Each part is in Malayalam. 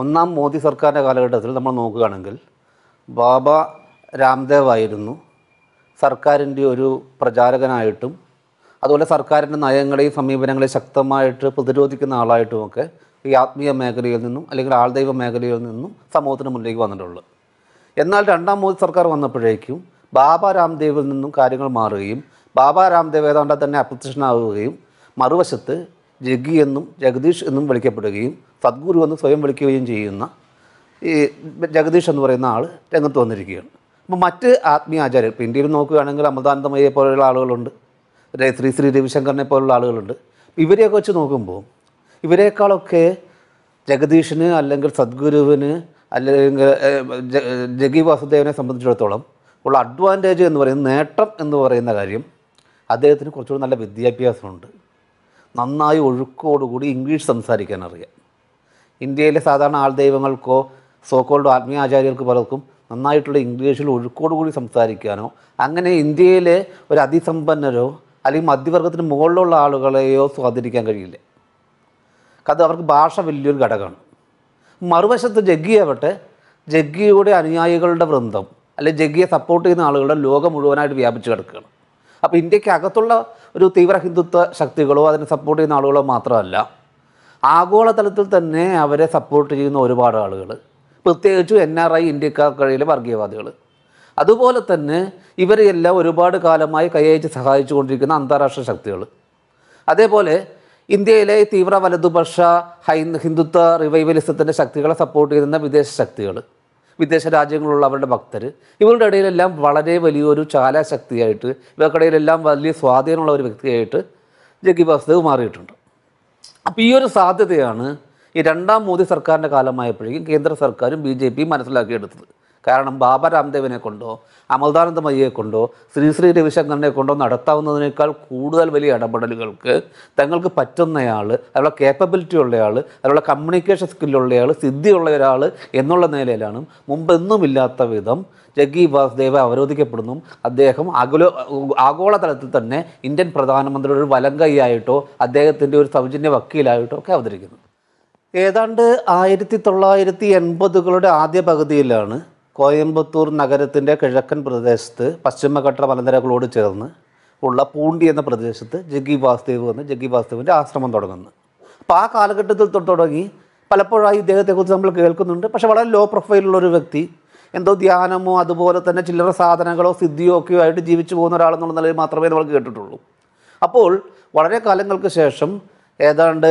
ഒന്നാം മോദി സർക്കാരിൻ്റെ കാലഘട്ടത്തിൽ നമ്മൾ നോക്കുകയാണെങ്കിൽ ബാബ രാംദേവ് ആയിരുന്നു സർക്കാരിൻ്റെ ഒരു പ്രചാരകനായിട്ടും അതുപോലെ സർക്കാരിൻ്റെ നയങ്ങളെയും സമീപനങ്ങളെയും ശക്തമായിട്ട് പ്രതിരോധിക്കുന്ന ആളായിട്ടുമൊക്കെ ഈ ആത്മീയ മേഖലയിൽ നിന്നും അല്ലെങ്കിൽ ആൾദൈവ മേഖലയിൽ നിന്നും സമൂഹത്തിന് മുന്നിലേക്ക് വന്നിട്ടുള്ളത് എന്നാൽ രണ്ടാം മോദി സർക്കാർ വന്നപ്പോഴേക്കും ബാബ രാംദേവിൽ നിന്നും കാര്യങ്ങൾ മാറുകയും ബാബ രാംദേവ് ഏതാണ്ട് തന്നെ അപ്രത്യക്ഷനാവുകയും മറുവശത്ത് ജഗ്ഗി എന്നും ജഗദീഷ് എന്നും വിളിക്കപ്പെടുകയും സദ്ഗുരു എന്ന് സ്വയം വിളിക്കുകയും ചെയ്യുന്ന ഈ ജഗദീഷ് എന്ന് പറയുന്ന ആൾ രംഗത്ത് വന്നിരിക്കുകയാണ് അപ്പോൾ മറ്റ് ആത്മീയ ആചാര്യർ ഇപ്പോൾ ഇന്ത്യയിൽ നോക്കുകയാണെങ്കിൽ അമൃതാനന്ദമയെ പോലെയുള്ള ആളുകളുണ്ട് ശ്രീ ശ്രീ രവിശങ്കറിനെ പോലുള്ള ആളുകളുണ്ട് ഇവരെയൊക്കെ വെച്ച് നോക്കുമ്പോൾ ഇവരെക്കാളൊക്കെ ജഗദീഷിന് അല്ലെങ്കിൽ സദ്ഗുരുവിന് അല്ലെങ്കിൽ ജഗി വാസുദേവനെ സംബന്ധിച്ചിടത്തോളം ഉള്ള അഡ്വാൻറ്റേജ് എന്ന് പറയുന്ന നേട്ടം എന്ന് പറയുന്ന കാര്യം അദ്ദേഹത്തിന് കുറച്ചുകൂടി നല്ല വിദ്യാഭ്യാസമുണ്ട് നന്നായി ഒഴുക്കോടുകൂടി ഇംഗ്ലീഷ് സംസാരിക്കാൻ അറിയാം ഇന്ത്യയിലെ സാധാരണ ആൾ ദൈവങ്ങൾക്കോ സോക്കോൾഡ് ആത്മീയ ആചാര്യർക്ക് പലർക്കും നന്നായിട്ടുള്ള ഇംഗ്ലീഷിൽ ഒഴുക്കോടുകൂടി സംസാരിക്കാനോ അങ്ങനെ ഇന്ത്യയിലെ ഒരു അതിസമ്പന്നരോ അല്ലെങ്കിൽ മധ്യവർഗത്തിന് മുകളിലുള്ള ആളുകളെയോ സ്വാധീനിക്കാൻ കഴിയില്ല അത് അവർക്ക് ഭാഷ വലിയൊരു ഘടകമാണ് മറുവശത്ത് ജഗ്ഗിയാവട്ടെ ജഗ്ഗിയുടെ അനുയായികളുടെ വൃന്ദം അല്ലെങ്കിൽ ജഗ്ഗിയെ സപ്പോർട്ട് ചെയ്യുന്ന ആളുകളുടെ ലോകം മുഴുവനായിട്ട് വ്യാപിച്ചു കിടക്കുകയാണ് അപ്പോൾ അകത്തുള്ള ഒരു തീവ്ര ഹിന്ദുത്വ ശക്തികളോ അതിനെ സപ്പോർട്ട് ചെയ്യുന്ന ആളുകളോ മാത്രമല്ല ആഗോളതലത്തിൽ തന്നെ അവരെ സപ്പോർട്ട് ചെയ്യുന്ന ഒരുപാട് ആളുകൾ പ്രത്യേകിച്ചും എൻ ആർ ഐ ഇന്ത്യക്കാർക്കിടയിലെ വർഗീയവാദികൾ അതുപോലെ തന്നെ ഇവരെയെല്ലാം ഒരുപാട് കാലമായി കൈയച്ച് സഹായിച്ചു കൊണ്ടിരിക്കുന്ന അന്താരാഷ്ട്ര ശക്തികൾ അതേപോലെ ഇന്ത്യയിലെ തീവ്ര വലതുപക്ഷ ഹൈ ഹിന്ദുത്വ റിവൈവലിസത്തിൻ്റെ ശക്തികളെ സപ്പോർട്ട് ചെയ്യുന്ന വിദേശ ശക്തികൾ വിദേശ രാജ്യങ്ങളിലുള്ള അവരുടെ ഭക്തർ ഇവരുടെ ഇടയിലെല്ലാം വളരെ വലിയൊരു ചാലാശക്തിയായിട്ട് ഇവർക്കിടയിലെല്ലാം വലിയ സ്വാധീനമുള്ള ഒരു വ്യക്തിയായിട്ട് ജഗ്ഗി വാസുദേവ് മാറിയിട്ടുണ്ട് അപ്പോൾ ഈ ഒരു സാധ്യതയാണ് ഈ രണ്ടാം മോദി സർക്കാരിൻ്റെ കാലമായപ്പോഴേക്കും കേന്ദ്ര സർക്കാരും ബി ജെ പിയും മനസ്സിലാക്കിയെടുത്തത് കാരണം ബാബ രാംദേവിനെ കൊണ്ടോ അമൽദാനന്ദമയ്യെ കൊണ്ടോ ശ്രീ ശ്രീ രവിശങ്കറിനെ കൊണ്ടോ നടത്താവുന്നതിനേക്കാൾ കൂടുതൽ വലിയ ഇടപെടലുകൾക്ക് തങ്ങൾക്ക് പറ്റുന്നയാൾ അതിലുള്ള കേപ്പബിലിറ്റി ഉള്ളയാൾ അതിലുള്ള കമ്മ്യൂണിക്കേഷൻ സ്കില്ലുള്ളയാൾ സിദ്ധിയുള്ള ഒരാൾ എന്നുള്ള നിലയിലാണ് മുമ്പെന്നുമില്ലാത്ത വിധം ജഗ്ഗി വാസുദേവ അവരോധിക്കപ്പെടുന്നു അദ്ദേഹം ആഗോള ആഗോളതലത്തിൽ തന്നെ ഇന്ത്യൻ പ്രധാനമന്ത്രിയുടെ ഒരു വലങ്കൈയായിട്ടോ അദ്ദേഹത്തിൻ്റെ ഒരു സൗജന്യ വക്കീലായിട്ടോ ഒക്കെ അവതരിക്കുന്നു ഏതാണ്ട് ആയിരത്തി തൊള്ളായിരത്തി എൺപതുകളുടെ ആദ്യ പകുതിയിലാണ് കോയമ്പത്തൂർ നഗരത്തിൻ്റെ കിഴക്കൻ പ്രദേശത്ത് പശ്ചിമഘട്ട മലനിരകളോട് ചേർന്ന് ഉള്ള പൂണ്ടി എന്ന പ്രദേശത്ത് ജഗ്ഗി വാസുദേവ് എന്ന് ജഗ്ഗി വാസുദേവിൻ്റെ ആശ്രമം തുടങ്ങുന്നു അപ്പോൾ ആ കാലഘട്ടത്തിൽ തൊട്ട് തുടങ്ങി പലപ്പോഴായി ഇദ്ദേഹത്തെക്കുറിച്ച് നമ്മൾ കേൾക്കുന്നുണ്ട് പക്ഷേ വളരെ ലോ പ്രൊഫൈലുള്ള ഒരു വ്യക്തി എന്തോ ധ്യാനമോ അതുപോലെ തന്നെ ചില്ലറ സാധനങ്ങളോ സിദ്ധിയോ ഒക്കെയോ ആയിട്ട് ജീവിച്ചു പോകുന്ന ഒരാളെന്നുള്ള നിലയിൽ മാത്രമേ നമ്മൾ കേട്ടിട്ടുള്ളൂ അപ്പോൾ വളരെ കാലങ്ങൾക്ക് ശേഷം ഏതാണ്ട്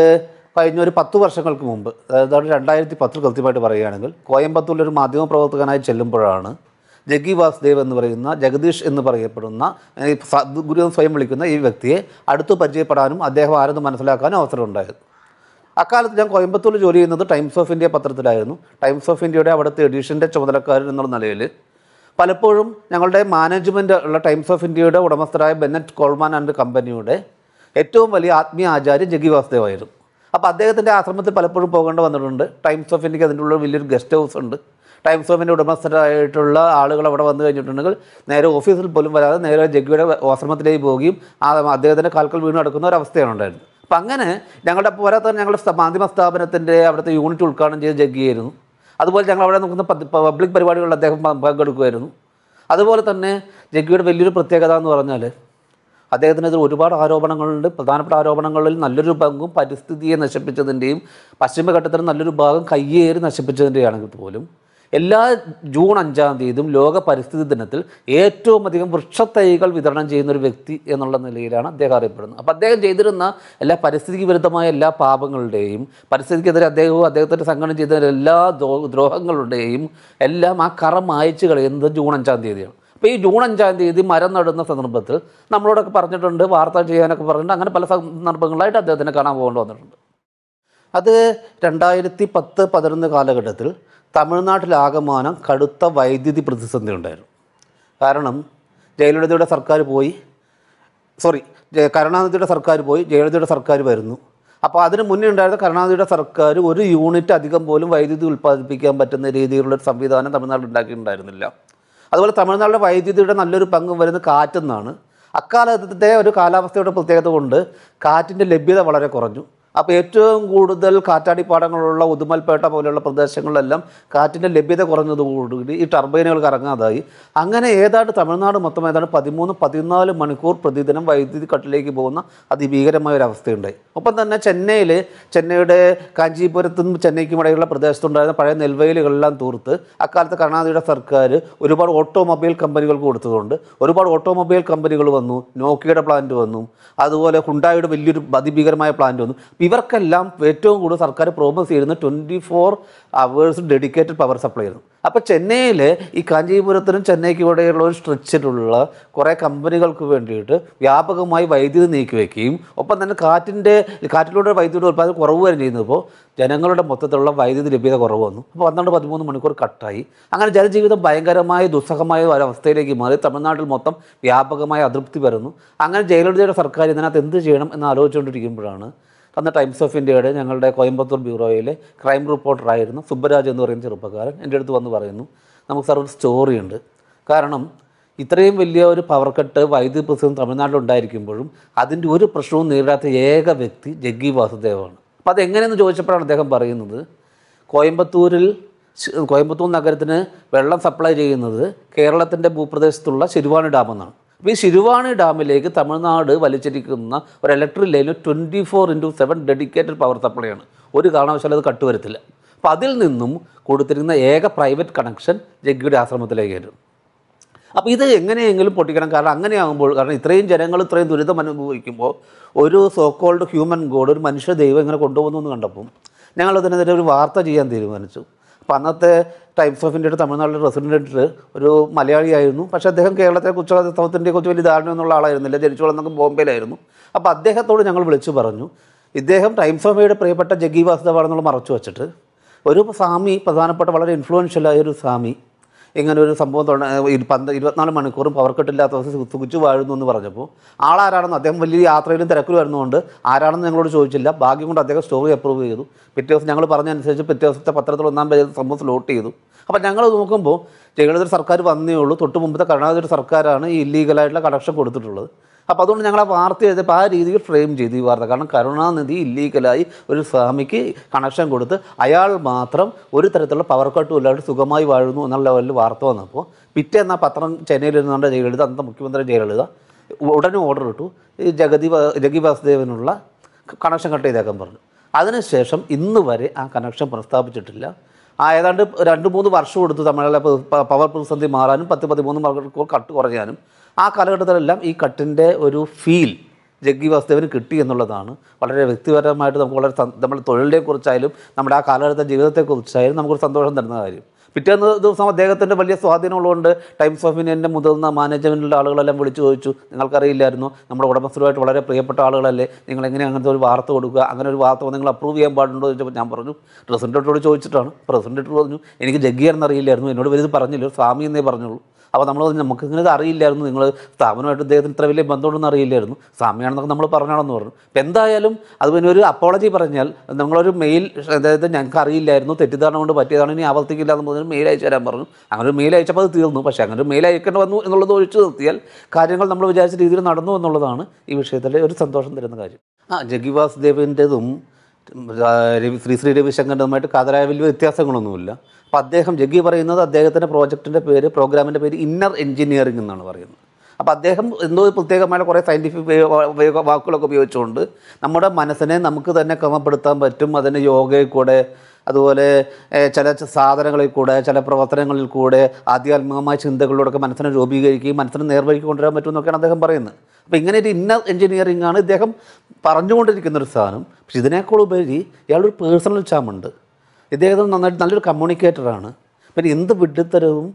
കഴിഞ്ഞ ഒരു പത്ത് വർഷങ്ങൾക്ക് മുമ്പ് അതായത് രണ്ടായിരത്തി പത്തിൽ കൃത്യമായിട്ട് പറയുകയാണെങ്കിൽ കോയമ്പത്തൂരിലൊരു മാധ്യമപ്രവർത്തകനായി ചെല്ലുമ്പോഴാണ് ജഗി വാസുദേവ് എന്ന് പറയുന്ന ജഗദീഷ് എന്ന് പറയപ്പെടുന്ന സദ്ഗുരു സ്വയം വിളിക്കുന്ന ഈ വ്യക്തിയെ അടുത്ത് പരിചയപ്പെടാനും അദ്ദേഹം ആരെന്ന് മനസ്സിലാക്കാനും അവസരമുണ്ടായത് അക്കാലത്ത് ഞാൻ കോയമ്പത്തൂരിൽ ജോലി ചെയ്യുന്നത് ടൈംസ് ഓഫ് ഇന്ത്യ പത്രത്തിലായിരുന്നു ടൈംസ് ഓഫ് ഇന്ത്യയുടെ അവിടുത്തെ എഡീഷൻ്റെ ചുമതലക്കാരൻ എന്നുള്ള നിലയിൽ പലപ്പോഴും ഞങ്ങളുടെ മാനേജ്മെൻ്റ് ഉള്ള ടൈംസ് ഓഫ് ഇന്ത്യയുടെ ഉടമസ്ഥരായ ബെന്നറ്റ് കോൾമാൻ ആൻഡ് കമ്പനിയുടെ ഏറ്റവും വലിയ ആത്മീയ ആചാര്യം ജഗി വാസുദേവായിരുന്നു അപ്പോൾ അദ്ദേഹത്തിൻ്റെ ആശ്രമത്തിൽ പലപ്പോഴും പോകേണ്ട വന്നിട്ടുണ്ട് ടൈംസ് ഓഫ് ഇന്ത്യക്ക് അതിൻ്റെ ഉള്ള വലിയൊരു ഗസ്റ്റ് ഹൗസ് ഉണ്ട് ടൈംസ് ഓഫിൻ്റെ ഉടമസ്ഥരായിട്ടുള്ള ആളുകൾ അവിടെ വന്നു കഴിഞ്ഞിട്ടുണ്ടെങ്കിൽ നേരെ ഓഫീസിൽ പോലും വരാതെ നേരെ ജഗ്ഗിയുടെ ആശ്രമത്തിലേക്ക് പോവുകയും ആ അദ്ദേഹത്തിൻ്റെ കാൽക്കൽ വീണ് നടക്കുന്ന ഒരു അവസ്ഥയാണ് ഉണ്ടായിരുന്നത് അപ്പം അങ്ങനെ ഞങ്ങളുടെ പോരാത്ത ഞങ്ങളുടെ മാധ്യമ സ്ഥാപനത്തിൻ്റെ അവിടുത്തെ യൂണിറ്റ് ഉദ്ഘാടനം ചെയ്ത് ജഗ്ഗിയായിരുന്നു അതുപോലെ ഞങ്ങൾ അവിടെ നോക്കുന്ന പബ്ലിക് പരിപാടികളിൽ അദ്ദേഹം പങ്കെടുക്കുമായിരുന്നു അതുപോലെ തന്നെ ജഗ്ഗിയുടെ വലിയൊരു പ്രത്യേകത എന്ന് പറഞ്ഞാൽ അദ്ദേഹത്തിനെതിരെ ഒരുപാട് ആരോപണങ്ങളുണ്ട് പ്രധാനപ്പെട്ട ആരോപണങ്ങളിൽ നല്ലൊരു പങ്കും പരിസ്ഥിതിയെ നശിപ്പിച്ചതിൻ്റെയും പശ്ചിമഘട്ടത്തിൽ നല്ലൊരു ഭാഗം കയ്യേറി നശിപ്പിച്ചതിൻ്റെയാണെങ്കിൽ പോലും എല്ലാ ജൂൺ അഞ്ചാം തീയതിയും ലോക പരിസ്ഥിതി ദിനത്തിൽ ഏറ്റവും അധികം വൃക്ഷത്തൈകൾ വിതരണം ചെയ്യുന്ന ഒരു വ്യക്തി എന്നുള്ള നിലയിലാണ് അദ്ദേഹം അറിയപ്പെടുന്നത് അപ്പോൾ അദ്ദേഹം ചെയ്തിരുന്ന എല്ലാ പരിസ്ഥിതിക്ക് വിരുദ്ധമായ എല്ലാ പാപങ്ങളുടെയും പരിസ്ഥിതിക്കെതിരെ അദ്ദേഹവും അദ്ദേഹത്തിൻ്റെ സംഘടന ചെയ്ത എല്ലാ ദ്രോഹങ്ങളുടെയും എല്ലാം ആ കറം മായച്ചു കളയുന്നത് ജൂൺ അഞ്ചാം തീയതിയാണ് അപ്പോൾ ഈ ജൂൺ അഞ്ചാം തീയതി മരം നടുന്ന സന്ദർഭത്തിൽ നമ്മളോടൊക്കെ പറഞ്ഞിട്ടുണ്ട് വാർത്ത ചെയ്യാനൊക്കെ പറഞ്ഞിട്ടുണ്ട് അങ്ങനെ പല സന്ദർഭങ്ങളായിട്ട് അദ്ദേഹത്തിനെ കാണാൻ പോകേണ്ടി വന്നിട്ടുണ്ട് അത് രണ്ടായിരത്തി പത്ത് പതിനൊന്ന് കാലഘട്ടത്തിൽ തമിഴ്നാട്ടിലാകമാനം കടുത്ത വൈദ്യുതി പ്രതിസന്ധി ഉണ്ടായിരുന്നു കാരണം ജയലളിതയുടെ സർക്കാർ പോയി സോറി കരുണാനിധിയുടെ സർക്കാർ പോയി ജയലളിതയുടെ സർക്കാർ വരുന്നു അപ്പോൾ അതിന് മുന്നേ ഉണ്ടായിരുന്ന കരുണാനിധിയുടെ സർക്കാർ ഒരു യൂണിറ്റ് അധികം പോലും വൈദ്യുതി ഉൽപ്പാദിപ്പിക്കാൻ പറ്റുന്ന രീതിയിലുള്ള ഒരു സംവിധാനം തമിഴ്നാട്ടിൽ ഉണ്ടാക്കിയിട്ടുണ്ടായിരുന്നില്ല അതുപോലെ തമിഴ്നാട്ടിലെ വൈദ്യുതിയുടെ നല്ലൊരു പങ്ക് വരുന്നത് കാറ്റെന്നാണ് അക്കാലത്തെ ഒരു കാലാവസ്ഥയുടെ പ്രത്യേകത കൊണ്ട് കാറ്റിൻ്റെ ലഭ്യത വളരെ കുറഞ്ഞു അപ്പോൾ ഏറ്റവും കൂടുതൽ കാറ്റാടിപ്പാടങ്ങളുള്ള ഉദുമൽപേട്ട പോലെയുള്ള പ്രദേശങ്ങളിലെല്ലാം കാറ്റിൻ്റെ ലഭ്യത കുറഞ്ഞതോടുകൂടി ഈ ടർബൈനുകൾ കറങ്ങാതായി അങ്ങനെ ഏതാണ്ട് തമിഴ്നാട് മൊത്തം ഏതാണ്ട് പതിമൂന്ന് പതിനാല് മണിക്കൂർ പ്രതിദിനം വൈദ്യുതി കട്ടിലേക്ക് പോകുന്ന അതിഭീകരമായ ഒരു അവസ്ഥയുണ്ടായി ഒപ്പം തന്നെ ചെന്നൈയിൽ ചെന്നൈയുടെ കാഞ്ചീപുരത്തും ചെന്നൈക്കും ഇടയിലുള്ള പ്രദേശത്തുണ്ടായിരുന്ന പഴയ നെൽവയലുകളെല്ലാം തൂർത്ത് അക്കാലത്ത് കർണാടകയുടെ സർക്കാർ ഒരുപാട് ഓട്ടോമൊബൈൽ കമ്പനികൾക്ക് കൊടുത്തതുകൊണ്ട് ഒരുപാട് ഓട്ടോമൊബൈൽ കമ്പനികൾ വന്നു നോക്കിയുടെ പ്ലാന്റ് വന്നു അതുപോലെ ഹുണ്ടായുടെ വലിയൊരു അതിഭീകരമായ പ്ലാന്റ് വന്നു ഇവർക്കെല്ലാം ഏറ്റവും കൂടുതൽ സർക്കാർ പ്രോമിസ് ചെയ്യുന്ന twenty four hours dedicated power supply ആയിരുന്നു അപ്പോൾ ചെന്നൈയിൽ ഈ കാഞ്ചീപുരത്തിനും ചെന്നൈക്ക് ഇവിടെയുള്ള ഒരു സ്ട്രെച്ചിലുള്ള കുറേ കമ്പനികൾക്ക് വേണ്ടിയിട്ട് വ്യാപകമായി വൈദ്യുതി നീക്കി വയ്ക്കുകയും ഒപ്പം തന്നെ കാറ്റിൻ്റെ കാറ്റിലൂടെ വൈദ്യുതി ഉൽപ്പാദനം കുറവ് വരെ ചെയ്യുന്നപ്പോൾ ജനങ്ങളുടെ മൊത്തത്തിലുള്ള വൈദ്യുതി ലഭ്യത കുറവ് വന്നു അപ്പോൾ പന്ത്രണ്ട് പതിമൂന്ന് മണിക്കൂർ കട്ടായി അങ്ങനെ ജനജീവിതം ഭയങ്കരമായ ദുസ്സഹമായ ഒരവസ്ഥയിലേക്ക് മാറി തമിഴ്നാട്ടിൽ മൊത്തം വ്യാപകമായ അതൃപ്തി വരുന്നു അങ്ങനെ ജയലളിതയുടെ സർക്കാർ ഇതിനകത്ത് എന്ത് ചെയ്യണം എന്ന് ആലോചിച്ചുകൊണ്ടിരിക്കുമ്പോഴാണ് അന്ന് ടൈംസ് ഓഫ് ഇന്ത്യയുടെ ഞങ്ങളുടെ കോയമ്പത്തൂർ ബ്യൂറോയിലെ ക്രൈം റിപ്പോർട്ടറായിരുന്നു സുബ്ബരാജ് എന്ന് പറയുന്ന ചെറുപ്പക്കാരൻ എൻ്റെ അടുത്ത് വന്ന് പറയുന്നു നമുക്ക് സാർ ഒരു സ്റ്റോറിയുണ്ട് കാരണം ഇത്രയും വലിയ ഒരു പവർ കട്ട് വൈദ്യുതി തമിഴ്നാട്ടിൽ ഉണ്ടായിരിക്കുമ്പോഴും അതിൻ്റെ ഒരു പ്രശ്നവും നേരിടാത്ത ഏക വ്യക്തി ജഗ്ഗി വാസുദേവാണ് അപ്പോൾ അതെങ്ങനെയെന്ന് ചോദിച്ചപ്പോഴാണ് അദ്ദേഹം പറയുന്നത് കോയമ്പത്തൂരിൽ കോയമ്പത്തൂർ നഗരത്തിന് വെള്ളം സപ്ലൈ ചെയ്യുന്നത് കേരളത്തിൻ്റെ ഭൂപ്രദേശത്തുള്ള ശിരുവാണി ഡാമെന്നാണ് അപ്പോൾ ഈ ശിരുവാണി ഡാമിലേക്ക് തമിഴ്നാട് വലിച്ചിരിക്കുന്ന ഒരു ഇലക്ട്രിക് ലൈന് twenty four into seven dedicated power സപ്ലൈയാണ് ഒരു കാരണവശാലും അത് കട്ടുവരത്തില്ല അപ്പോൾ അതിൽ നിന്നും കൊടുത്തിരുന്ന ഏക പ്രൈവറ്റ് കണക്ഷൻ ജഗ്ഗിയുടെ ആശ്രമത്തിലേക്ക് വരും അപ്പോൾ ഇത് എങ്ങനെയെങ്കിലും പൊട്ടിക്കണം കാരണം അങ്ങനെയാകുമ്പോൾ കാരണം ഇത്രയും ജനങ്ങൾ ഇത്രയും ദുരിതം അനുഭവിക്കുമ്പോൾ ഒരു സോക്കോൾഡ് ഹ്യൂമൻ ഗോഡ് ഒരു മനുഷ്യ ദൈവം ഇങ്ങനെ കൊണ്ടുപോകുന്നു എന്ന് കണ്ടപ്പം ഞങ്ങൾ അതിനെതിരെ ഒരു വാർത്ത ചെയ്യാൻ തീരുമാനിച്ചു അപ്പോൾ അന്നത്തെ ടൈംസ് ഓഫ് ഇന്ത്യയുടെ തമിഴ്നാട്ടിലെ റെസിഡൻറ്റ് ഒരു മലയാളിയായിരുന്നു പക്ഷേ അദ്ദേഹം കേരളത്തെ കുറിച്ച് സൗത്ത് വലിയ ധാരണ എന്നുള്ള ആളായിരുന്നില്ല ജനിച്ചു വളർന്നൊക്കെ ബോംബെയിലായിരുന്നു അപ്പോൾ അദ്ദേഹത്തോട് ഞങ്ങൾ വിളിച്ചു പറഞ്ഞു ഇദ്ദേഹം ടൈംസ് ഓഫ് ഇന്ത്യയുടെ പ്രിയപ്പെട്ട ജഗി വാസുദേവാണെന്നുള്ള മറച്ചു വെച്ചിട്ട് ഒരു സ്വാമി പ്രധാനപ്പെട്ട വളരെ ഇൻഫ്ലുവൻഷ്യലായ ഒരു സ്വാമി ഇങ്ങനെ ഒരു സംഭവം പന്ത് ഇരുപത്തിനാല് മണിക്കൂറും പവർ കട്ടില്ലാത്ത ദിവസം സുഖിച്ചു വാഴുന്നു എന്ന് പറഞ്ഞപ്പോൾ ആളാരാണെന്ന് അദ്ദേഹം വലിയ യാത്രയിലും വരുന്നതുകൊണ്ട് ആരാണെന്ന് ഞങ്ങളോട് ചോദിച്ചില്ല ഭാഗ്യം കൊണ്ട് അദ്ദേഹം സ്റ്റോറി അപ്രൂവ് ചെയ്തു പിറ്റേ ദിവസം ഞങ്ങൾ പറഞ്ഞനുസരിച്ച് പിറ്റേ ദിവസത്തെ പത്രത്തിൽ ഒന്നാം പേജ് സംഭവം സ്ലോട്ട് ചെയ്തു അപ്പം ഞങ്ങൾ നോക്കുമ്പോൾ ജഗന്നതിർ സർക്കാർ വന്നേ ഉള്ളൂ തൊട്ട് മുമ്പത്തെ കരുണാനിധി സർക്കാരാണ് ഈ ഇല്ലീഗലായിട്ടുള്ള കണക്ഷൻ കൊടുത്തിട്ടുള്ളത് അപ്പോൾ അതുകൊണ്ട് ഞങ്ങൾ ആ വാർത്ത ചെയ്തപ്പോൾ ആ രീതിയിൽ ഫ്രെയിം ചെയ്തു ഈ വാർത്ത കാരണം കരുണാനിധി ഇല്ലീഗലായി ഒരു സ്വാമിക്ക് കണക്ഷൻ കൊടുത്ത് അയാൾ മാത്രം ഒരു തരത്തിലുള്ള പവർ കട്ടും ഇല്ലാണ്ട് സുഖമായി വാഴുന്നു എന്നുള്ള ലെവലിൽ വാർത്ത വന്നപ്പോൾ പിറ്റേ എന്നാൽ പത്രം ചെന്നൈയിൽ ഇരുന്നുകൊണ്ട് ജയലളിത അന്നത്തെ മുഖ്യമന്ത്രി ജയലളിത ഉടനെ ഓർഡർ ഇട്ടു ഈ ജഗതി ജഗി വാസുദേവനുള്ള കണക്ഷൻ കട്ട് ചെയ്തേക്കാൻ പറഞ്ഞു അതിനുശേഷം ഇന്ന് വരെ ആ കണക്ഷൻ പ്രസ്താപിച്ചിട്ടില്ല ആ ഏതാണ്ട് രണ്ട് മൂന്ന് വർഷം കൊടുത്തു തമിഴ്നാട്ടിലെ പവർ പ്രതിസന്ധി മാറാനും പത്ത് പതിമൂന്ന് മാർക്ക് കട്ട് കുറയാനും ആ കാലഘട്ടത്തിലെല്ലാം ഈ കട്ടിൻ്റെ ഒരു ഫീൽ ജഗ്ഗി വാസുദേവന് കിട്ടി എന്നുള്ളതാണ് വളരെ വ്യക്തിപരമായിട്ട് നമുക്ക് വളരെ നമ്മുടെ കുറിച്ചായാലും നമ്മുടെ ആ കാലഘട്ടത്തെ ജീവിതത്തെക്കുറിച്ചായാലും നമുക്കൊരു സന്തോഷം തരുന്ന കാര്യം പിറ്റേന്ന് ദിവസം അദ്ദേഹത്തിൻ്റെ വലിയ സ്വാധീനമുള്ളതുകൊണ്ട് ടൈംസ് ഓഫ് ഇന്ത്യൻ്റെ മുതിർന്ന മാനേജ്മെൻറ്റിലുള്ള ആളുകളെല്ലാം വിളിച്ചു ചോദിച്ചു നിങ്ങൾക്കറിയില്ലായിരുന്നു നമ്മുടെ ഉടമസ്ഥരുമായിട്ട് വളരെ പ്രിയപ്പെട്ട ആളുകളല്ലേ നിങ്ങൾ എങ്ങനെ അങ്ങനത്തെ ഒരു വാർത്ത കൊടുക്കുക അങ്ങനെ ഒരു വാർത്ത നിങ്ങൾ അപ്രൂവ് ചെയ്യാൻ പാടുണ്ടോ എന്ന് ചോദിച്ചപ്പോൾ ഞാൻ പറഞ്ഞു പ്രസിഡൻറ്റോട് ചോദിച്ചിട്ടാണ് പ്രസിഡൻറ്റോട് പറഞ്ഞു എനിക്ക് അറിയില്ലായിരുന്നു എന്നോട് വലുത് പറഞ്ഞില്ല സ്വാമി എന്നേ പറഞ്ഞുള്ളൂ അപ്പോൾ നമ്മൾ നമുക്ക് ഇങ്ങനെ അറിയില്ലായിരുന്നു നിങ്ങൾ സ്ഥാപനമായിട്ട് ഇദ്ദേഹത്തിന് ഇത്ര വലിയ ബന്ധമുണ്ടെന്ന് അറിയില്ലായിരുന്നു സ്വാമിയാണെന്നൊക്കെ നമ്മൾ പറഞ്ഞാണെന്ന് പറഞ്ഞു അപ്പം എന്തായാലും അത് പിന്നെ ഒരു അപ്പോളജി പറഞ്ഞാൽ നിങ്ങളൊരു മെയിൽ അതായത് ഞങ്ങൾക്ക് അറിയില്ലായിരുന്നു തെറ്റിദ്ധാരണ കൊണ്ട് പറ്റിയതാണ് ഇനി ആവർത്തിക്കില്ല എന്ന് പറഞ്ഞാൽ മെയിൽ അയച്ചു തരാൻ പറഞ്ഞു അങ്ങനെ ഒരു മെയിൽ അയച്ചപ്പോൾ അത് തീർന്നു പക്ഷേ അങ്ങനെ ഒരു മെയിൽ അയക്കേണ്ടി വന്നു എന്നുള്ളത് ഒഴിച്ചു നിർത്തിയാൽ കാര്യങ്ങൾ നമ്മൾ വിചാരിച്ച രീതിയിൽ നടന്നു എന്നുള്ളതാണ് ഈ വിഷയത്തിലെ ഒരു സന്തോഷം തരുന്ന കാര്യം ആ ജഗി വാസുദേവിൻ്റെതും ശ്രീ ശ്രീ രവിശങ്കറിൻ്റെതുമായിട്ട് കാതരായ വലിയ വ്യത്യാസങ്ങളൊന്നുമില്ല അപ്പോൾ അദ്ദേഹം ജഗ്ഗി പറയുന്നത് അദ്ദേഹത്തിൻ്റെ പ്രോജക്റ്റിൻ്റെ പേര് പ്രോഗ്രാമിൻ്റെ പേര് ഇന്നർ എൻജിനീയറിംഗ് എന്നാണ് പറയുന്നത് അപ്പോൾ അദ്ദേഹം എന്തോ പ്രത്യേകമായ കുറേ സയൻറ്റിഫിക് ഉപയോഗ വാക്കുകളൊക്കെ ഉപയോഗിച്ചുകൊണ്ട് നമ്മുടെ മനസ്സിനെ നമുക്ക് തന്നെ ക്രമപ്പെടുത്താൻ പറ്റും അതിൻ്റെ യോഗയിൽ കൂടെ അതുപോലെ ചില സാധനങ്ങളിൽ കൂടെ ചില പ്രവർത്തനങ്ങളിൽ കൂടെ ആധ്യാത്മികമായ ചിന്തകളിലൂടെ മനസ്സിനെ രൂപീകരിക്കുകയും മനസ്സിനെ നേർവഴിക്ക് കൊണ്ടുവരാൻ പറ്റുമെന്നൊക്കെയാണ് അദ്ദേഹം പറയുന്നത് അപ്പോൾ ഇങ്ങനെ ഒരു ഇന്നർ എഞ്ചിനീയറിംഗ് ആണ് ഇദ്ദേഹം പറഞ്ഞുകൊണ്ടിരിക്കുന്ന ഒരു സാധനം പക്ഷെ ഇതിനേക്കാൾ ഉപരി ഇയാളൊരു പേഴ്സണൽ ചാമുണ്ട് ഇദ്ദേഹത്തിന് നന്നായിട്ട് നല്ലൊരു കമ്മ്യൂണിക്കേറ്ററാണ് പിന്നെ എന്ത് വിഡ്ഢിത്തരവും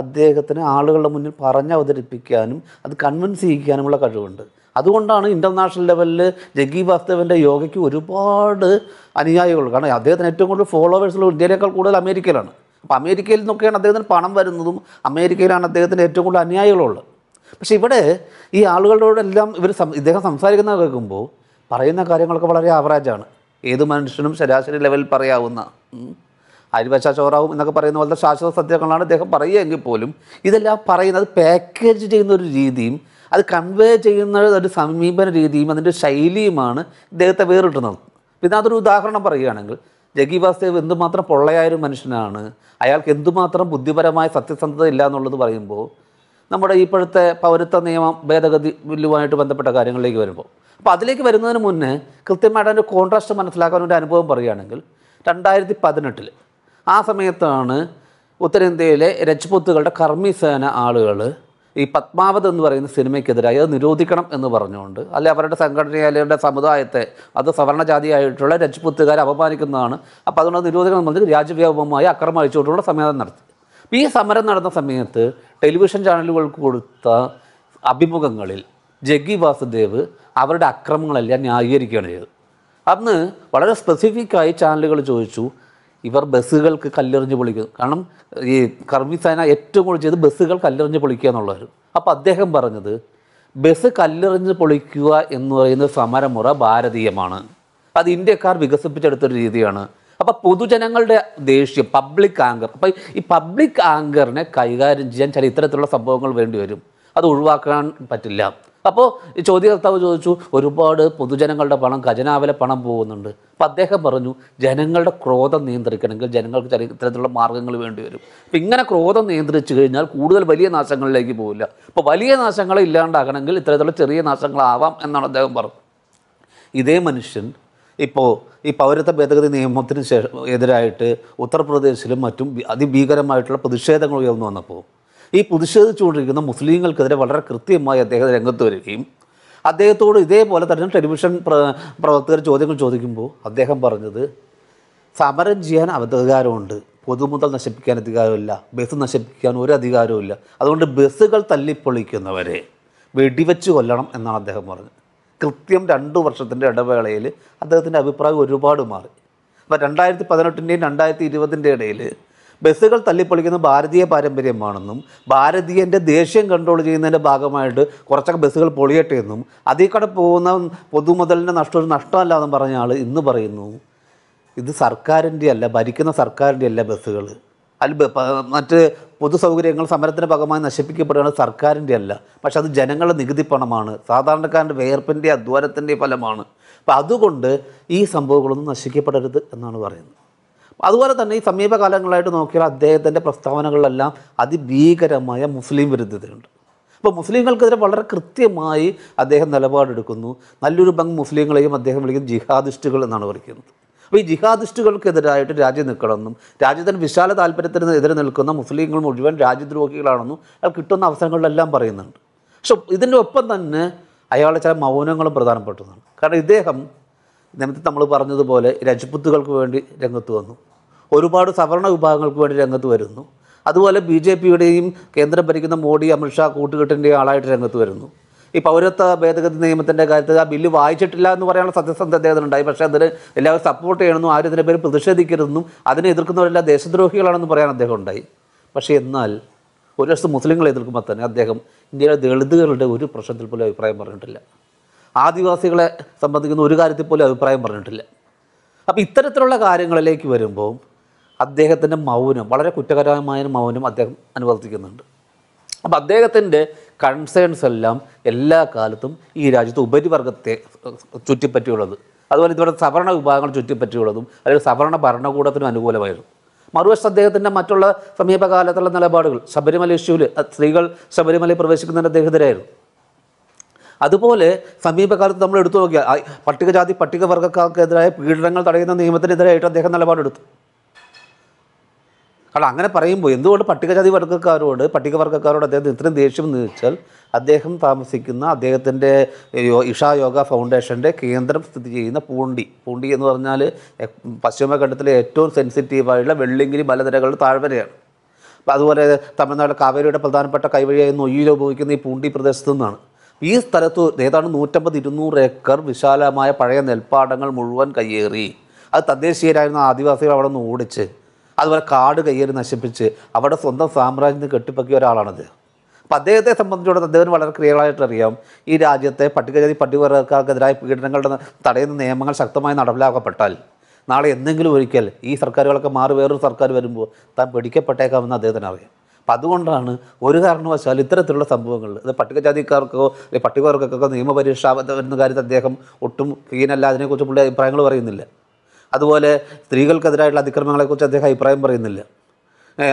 അദ്ദേഹത്തിന് ആളുകളുടെ മുന്നിൽ പറഞ്ഞ് അവതരിപ്പിക്കാനും അത് കൺവിൻസ് ചെയ്യിക്കാനുമുള്ള കഴിവുണ്ട് അതുകൊണ്ടാണ് ഇൻ്റർനാഷണൽ ലെവലിൽ ജഗ്ഗി വാസ്തവൻ്റെ യോഗയ്ക്ക് ഒരുപാട് അനുയായികൾ കാരണം അദ്ദേഹത്തിന് ഏറ്റവും കൂടുതൽ ഫോളോവേഴ്സുള്ള ഇന്ത്യയിലേക്കാൾ കൂടുതൽ അമേരിക്കയിലാണ് അപ്പോൾ അമേരിക്കയിൽ നിന്നൊക്കെയാണ് അദ്ദേഹത്തിന് പണം വരുന്നതും അമേരിക്കയിലാണ് അദ്ദേഹത്തിന് ഏറ്റവും കൂടുതൽ അനുയായികളുള്ളത് പക്ഷെ ഇവിടെ ഈ ആളുകളോടെല്ലാം ഇവർ ഇദ്ദേഹം സംസാരിക്കുന്ന കേൾക്കുമ്പോൾ പറയുന്ന കാര്യങ്ങളൊക്കെ വളരെ ആവറേജാണ് ഏത് മനുഷ്യനും ശരാശരി ലെവലിൽ പറയാവുന്ന അരിവശ ചോറാവും എന്നൊക്കെ പറയുന്ന പോലത്തെ ശാശ്വത സത്യങ്ങളാണ് ഇദ്ദേഹം പറയുകയെങ്കിൽ പോലും ഇതെല്ലാം പറയുന്നത് പാക്കേജ് ചെയ്യുന്ന ഒരു രീതിയും അത് കൺവേ ചെയ്യുന്ന ഒരു സമീപന രീതിയും അതിൻ്റെ ശൈലിയുമാണ് ഇദ്ദേഹത്തെ വേറിട്ടുന്നത് പിന്നെ അതൊരു ഉദാഹരണം പറയുകയാണെങ്കിൽ ജഗി വാസ്തേവ് എന്തുമാത്രം പൊള്ളയായ ഒരു മനുഷ്യനാണ് അയാൾക്ക് എന്തുമാത്രം ബുദ്ധിപരമായ സത്യസന്ധത ഇല്ല എന്നുള്ളത് പറയുമ്പോൾ നമ്മുടെ ഇപ്പോഴത്തെ പൗരത്വ നിയമം ഭേദഗതി ബില്ലുമായിട്ട് ബന്ധപ്പെട്ട കാര്യങ്ങളിലേക്ക് വരുമ്പോൾ അപ്പോൾ അതിലേക്ക് വരുന്നതിന് മുന്നേ കൃത്യമായിട്ട് അതിൻ്റെ കോൺട്രാസ്റ്റ് മനസ്സിലാക്കാൻ ഒരു അനുഭവം പറയുകയാണെങ്കിൽ രണ്ടായിരത്തി പതിനെട്ടിൽ ആ സമയത്താണ് ഉത്തരേന്ത്യയിലെ രജ്പുത്തുകളുടെ കർമ്മിസേന ആളുകൾ ഈ പത്മാവത് എന്ന് പറയുന്ന സിനിമയ്ക്കെതിരായി അത് നിരോധിക്കണം എന്ന് പറഞ്ഞുകൊണ്ട് അല്ലെ അവരുടെ സംഘടനയിലെ സമുദായത്തെ അത് സവർണജാതിയായിട്ടുള്ള രജ്പുത്തുകാരെ അപമാനിക്കുന്നതാണ് അപ്പോൾ അതുകൊണ്ട് നിരോധിക്കണം എന്ന് പറഞ്ഞ് രാജ്യവ്യാപകമായ അക്രമം അഴിച്ചുകൊണ്ടുള്ള സമേതം നടത്തി ഈ സമരം നടന്ന സമയത്ത് ടെലിവിഷൻ ചാനലുകൾക്ക് കൊടുത്ത അഭിമുഖങ്ങളിൽ ജഗ്ഗി വാസുദേവ് അവരുടെ അക്രമങ്ങളെല്ലാം ന്യായീകരിക്കുകയാണ് ചെയ്തത് അന്ന് വളരെ സ്പെസിഫിക്കായി ചാനലുകൾ ചോദിച്ചു ഇവർ ബസ്സുകൾക്ക് കല്ലെറിഞ്ഞ് പൊളിക്കുന്നു കാരണം ഈ കർമ്മി സേന ഏറ്റവും കൂടുതൽ ചെയ്ത് ബസ്സുകൾ കല്ലെറിഞ്ഞ് പൊളിക്കുക എന്നുള്ളവരും അപ്പോൾ അദ്ദേഹം പറഞ്ഞത് ബസ് കല്ലെറിഞ്ഞ് പൊളിക്കുക എന്ന് പറയുന്ന സമരമുറ ഭാരതീയമാണ് അത് ഇന്ത്യക്കാർ വികസിപ്പിച്ചെടുത്തൊരു രീതിയാണ് അപ്പോൾ പൊതുജനങ്ങളുടെ ദേഷ്യം പബ്ലിക് ആങ്കർ അപ്പോൾ ഈ പബ്ലിക് ആങ്കറിനെ കൈകാര്യം ചെയ്യാൻ ചില ഇത്തരത്തിലുള്ള സംഭവങ്ങൾ വേണ്ടി വരും അത് ഒഴിവാക്കാൻ പറ്റില്ല അപ്പോൾ ഈ ചോദ്യകർത്താവ് ചോദിച്ചു ഒരുപാട് പൊതുജനങ്ങളുടെ പണം ഖജനാവിലെ പണം പോകുന്നുണ്ട് അപ്പം അദ്ദേഹം പറഞ്ഞു ജനങ്ങളുടെ ക്രോധം നിയന്ത്രിക്കണമെങ്കിൽ ജനങ്ങൾക്ക് ചില ഇത്തരത്തിലുള്ള മാർഗ്ഗങ്ങൾ വേണ്ടി വരും അപ്പം ഇങ്ങനെ ക്രോധം നിയന്ത്രിച്ചു കഴിഞ്ഞാൽ കൂടുതൽ വലിയ നാശങ്ങളിലേക്ക് പോകില്ല അപ്പോൾ വലിയ നാശങ്ങളെ ഇല്ലാണ്ടാകണമെങ്കിൽ ഇത്തരത്തിലുള്ള ചെറിയ നാശങ്ങളാവാം എന്നാണ് അദ്ദേഹം പറഞ്ഞത് ഇതേ മനുഷ്യൻ ഇപ്പോൾ ഈ പൗരത്വ ഭേദഗതി നിയമത്തിന് ശേഷം എതിരായിട്ട് ഉത്തർപ്രദേശിലും മറ്റും അതിഭീകരമായിട്ടുള്ള പ്രതിഷേധങ്ങൾ ഉയർന്നു വന്നപ്പോൾ ഈ പ്രതിഷേധിച്ചുകൊണ്ടിരിക്കുന്ന മുസ്ലിങ്ങൾക്കെതിരെ വളരെ കൃത്യമായി അദ്ദേഹം രംഗത്ത് വരികയും അദ്ദേഹത്തോട് ഇതേപോലെ തന്നെ ടെലിവിഷൻ പ്രവർത്തകർ ചോദ്യങ്ങൾ ചോദിക്കുമ്പോൾ അദ്ദേഹം പറഞ്ഞത് സമരം ചെയ്യാൻ അധികാരമുണ്ട് പൊതുമുതൽ നശിപ്പിക്കാൻ അധികാരമില്ല ബസ് നശിപ്പിക്കാൻ ഒരു അധികാരവുമില്ല അതുകൊണ്ട് ബസ്സുകൾ തല്ലിപ്പൊളിക്കുന്നവരെ വെടിവെച്ച് കൊല്ലണം എന്നാണ് അദ്ദേഹം പറഞ്ഞത് കൃത്യം രണ്ട് വർഷത്തിൻ്റെ ഇടവേളയിൽ അദ്ദേഹത്തിൻ്റെ അഭിപ്രായം ഒരുപാട് മാറി അപ്പോൾ രണ്ടായിരത്തി പതിനെട്ടിൻ്റെയും രണ്ടായിരത്തി ഇരുപതിൻ്റെ ഇടയിൽ ബസ്സുകൾ തല്ലിപ്പൊളിക്കുന്ന ഭാരതീയ പാരമ്പര്യമാണെന്നും ഭാരതീയൻ്റെ ദേഷ്യം കൺട്രോൾ ചെയ്യുന്നതിൻ്റെ ഭാഗമായിട്ട് കുറച്ചൊക്കെ ബസ്സുകൾ പൊളിയട്ടെ എന്നും അതിൽ കൂടെ പോകുന്ന പൊതുമുതലിൻ്റെ നഷ്ടം ഒരു നഷ്ടമല്ലാന്നും പറഞ്ഞ ആൾ ഇന്ന് പറയുന്നു ഇത് സർക്കാരിൻ്റെ അല്ല ഭരിക്കുന്ന സർക്കാരിൻ്റെ അല്ല ബസ്സുകൾ അല്ല മറ്റ് സൗകര്യങ്ങൾ സമരത്തിൻ്റെ ഭാഗമായി നശിപ്പിക്കപ്പെടുകയാണ് സർക്കാരിൻ്റെ അല്ല പക്ഷെ അത് ജനങ്ങളുടെ നികുതി പണമാണ് സാധാരണക്കാരൻ്റെ വേർപ്പിൻ്റെ അധ്വാനത്തിൻ്റെ ഫലമാണ് അപ്പം അതുകൊണ്ട് ഈ സംഭവങ്ങളൊന്നും നശിക്കപ്പെടരുത് എന്നാണ് പറയുന്നത് അതുപോലെ തന്നെ ഈ സമീപകാലങ്ങളായിട്ട് നോക്കിയാൽ അദ്ദേഹത്തിൻ്റെ പ്രസ്താവനകളിലെല്ലാം അതിഭീകരമായ മുസ്ലിം വിരുദ്ധതയുണ്ട് അപ്പോൾ മുസ്ലിങ്ങൾക്കെതിരെ വളരെ കൃത്യമായി അദ്ദേഹം നിലപാടെടുക്കുന്നു നല്ലൊരു പങ്ക് മുസ്ലിങ്ങളെയും അദ്ദേഹം വിളിക്കുന്നത് ജിഹാദിസ്റ്റുകൾ എന്നാണ് വിളിക്കുന്നത് അപ്പോൾ ഈ ജിഹാദിസ്റ്റുകൾക്കെതിരായിട്ട് രാജ്യം നിൽക്കണമെന്നും രാജ്യത്തിന് വിശാല താല്പര്യത്തിന് എതിരെ നിൽക്കുന്ന മുസ്ലിങ്ങൾ മുഴുവൻ രാജ്യദ്രോഹികളാണെന്നും അയാൾ കിട്ടുന്ന അവസരങ്ങളിലെല്ലാം പറയുന്നുണ്ട് പക്ഷെ ഇതിൻ്റെ ഒപ്പം തന്നെ അയാളെ ചില മൗനങ്ങളും പ്രധാനപ്പെട്ടതാണ് കാരണം ഇദ്ദേഹം നേരത്തെ നമ്മൾ പറഞ്ഞതുപോലെ രജപുത്തുകൾക്ക് വേണ്ടി രംഗത്ത് വന്നു ഒരുപാട് സവർണ വിഭാഗങ്ങൾക്ക് വേണ്ടി രംഗത്ത് വരുന്നു അതുപോലെ ബി ജെ പിയുടെയും കേന്ദ്രം ഭരിക്കുന്ന മോഡി അമിത്ഷാ കൂട്ടുകെട്ടിൻ്റെ ആളായിട്ട് രംഗത്ത് വരുന്നു ഈ പൗരത്വ ഭേദഗതി നിയമത്തിൻ്റെ കാര്യത്തിൽ ആ ബില്ല് വായിച്ചിട്ടില്ല എന്ന് പറയാനുള്ള സത്യസന്ധ അദ്ദേഹത്തിനുണ്ടായി പക്ഷേ അതിന് എല്ലാവരും സപ്പോർട്ട് ചെയ്യണമെന്നും ആരും ഇതിനെ പേര് പ്രതിഷേധിക്കരുതെന്നും അതിനെ എതിർക്കുന്നവരെല്ലാം ദേശദ്രോഹികളാണെന്ന് പറയാൻ അദ്ദേഹം ഉണ്ടായി പക്ഷേ എന്നാൽ ഒരു വർഷം മുസ്ലിങ്ങളെ എതിർക്കുമ്പോൾ തന്നെ അദ്ദേഹം ഇന്ത്യയിലെ ദളിതുകളുടെ ഒരു പ്രശ്നത്തിൽ പോലും അഭിപ്രായം പറഞ്ഞിട്ടില്ല ആദിവാസികളെ സംബന്ധിക്കുന്ന ഒരു കാര്യത്തിൽ പോലും അഭിപ്രായം പറഞ്ഞിട്ടില്ല അപ്പോൾ ഇത്തരത്തിലുള്ള കാര്യങ്ങളിലേക്ക് വരുമ്പോൾ അദ്ദേഹത്തിൻ്റെ മൗനം വളരെ കുറ്റകരമായ മൗനം അദ്ദേഹം അനുവർത്തിക്കുന്നുണ്ട് അപ്പം അദ്ദേഹത്തിൻ്റെ കൺസേൺസ് എല്ലാം എല്ലാ കാലത്തും ഈ രാജ്യത്ത് ഉപരിവർഗത്തെ ചുറ്റിപ്പറ്റിയുള്ളത് അതുപോലെ ഇതുവരെ സവർണ വിഭാഗങ്ങൾ ചുറ്റിപ്പറ്റിയുള്ളതും അല്ലെങ്കിൽ സവർണ ഭരണകൂടത്തിനും അനുകൂലമായിരുന്നു മറുവശത്ത് അദ്ദേഹത്തിൻ്റെ മറ്റുള്ള സമീപകാലത്തുള്ള നിലപാടുകൾ ശബരിമല ഇഷ്യൂവിൽ സ്ത്രീകൾ ശബരിമലയിൽ പ്രവേശിക്കുന്നതിന് അദ്ദേഹത്തിനായിരുന്നു അതുപോലെ സമീപകാലത്ത് നമ്മൾ എടുത്തു നോക്കിയാൽ പട്ടികജാതി പട്ടികവർഗക്കാർക്കെതിരായ പീഡനങ്ങൾ തടയുന്ന നിയമത്തിനെതിരായിട്ട് അദ്ദേഹം നിലപാടെടുത്തു അപ്പോൾ അങ്ങനെ പറയുമ്പോൾ എന്തുകൊണ്ട് പട്ടികജാതി വർഗ്ഗക്കാരോട് പട്ടികവർഗ്ഗക്കാരോട് അദ്ദേഹത്തിന് ഇത്രയും ദേഷ്യം എന്ന് അദ്ദേഹം താമസിക്കുന്ന അദ്ദേഹത്തിൻ്റെ ഇഷാ യോഗ ഫൗണ്ടേഷൻ്റെ കേന്ദ്രം സ്ഥിതി ചെയ്യുന്ന പൂണ്ടി പൂണ്ടി എന്ന് പറഞ്ഞാൽ പശ്ചിമഘട്ടത്തിലെ ഏറ്റവും സെൻസിറ്റീവായുള്ള വെള്ളിങ്കിരി മലനിരകളുടെ താഴ്വരയാണ് അപ്പോൾ അതുപോലെ തമിഴ്നാട് കാവേരിയുടെ പ്രധാനപ്പെട്ട കൈവഴിയായി ഒയ്യിൽ ഉപയോഗിക്കുന്ന ഈ പൂണ്ടി പ്രദേശത്തു നിന്നാണ് ഈ സ്ഥലത്ത് ഏതാണ്ട് നൂറ്റമ്പത് ഇരുന്നൂറ് ഏക്കർ വിശാലമായ പഴയ നെൽപ്പാടങ്ങൾ മുഴുവൻ കയ്യേറി അത് തദ്ദേശീയരായിരുന്ന ആദിവാസികൾ അവിടെ നിന്ന് ഓടിച്ച് അതുപോലെ കാട് കയ്യേറി നശിപ്പിച്ച് അവിടെ സ്വന്തം സാമ്രാജ്യം കെട്ടിപ്പൊക്കിയ അത് അപ്പം അദ്ദേഹത്തെ സംബന്ധിച്ചിടത്തോളം അദ്ദേഹം വളരെ ക്ലിയറായിട്ട് അറിയാം ഈ രാജ്യത്തെ പട്ടികജാതി പട്ടികവർഗക്കാർക്കെതിരായ പീഡനങ്ങളുടെ തടയുന്ന നിയമങ്ങൾ ശക്തമായി നടപ്പിലാക്കപ്പെട്ടാൽ നാളെ എന്തെങ്കിലും ഒരിക്കൽ ഈ സർക്കാരുകളൊക്കെ മാറി വേറൊരു സർക്കാർ വരുമ്പോൾ താൻ പിടിക്കപ്പെട്ടേക്കാമെന്ന് അദ്ദേഹത്തിന് അറിയാം അപ്പം അതുകൊണ്ടാണ് ഒരു കാരണവശാലും ഇത്തരത്തിലുള്ള സംഭവങ്ങൾ ഇത് പട്ടികജാതിക്കാർക്കോ പട്ടികവർഗക്കാർക്കോ നിയമപരീക്ഷ വരുന്ന കാര്യത്തിൽ അദ്ദേഹം ഒട്ടും ഹീനല്ല അതിനെക്കുറിച്ച് പുള്ളി അഭിപ്രായങ്ങൾ പറയുന്നില്ല അതുപോലെ സ്ത്രീകൾക്കെതിരായിട്ടുള്ള അതിക്രമങ്ങളെക്കുറിച്ച് അദ്ദേഹം അഭിപ്രായം പറയുന്നില്ല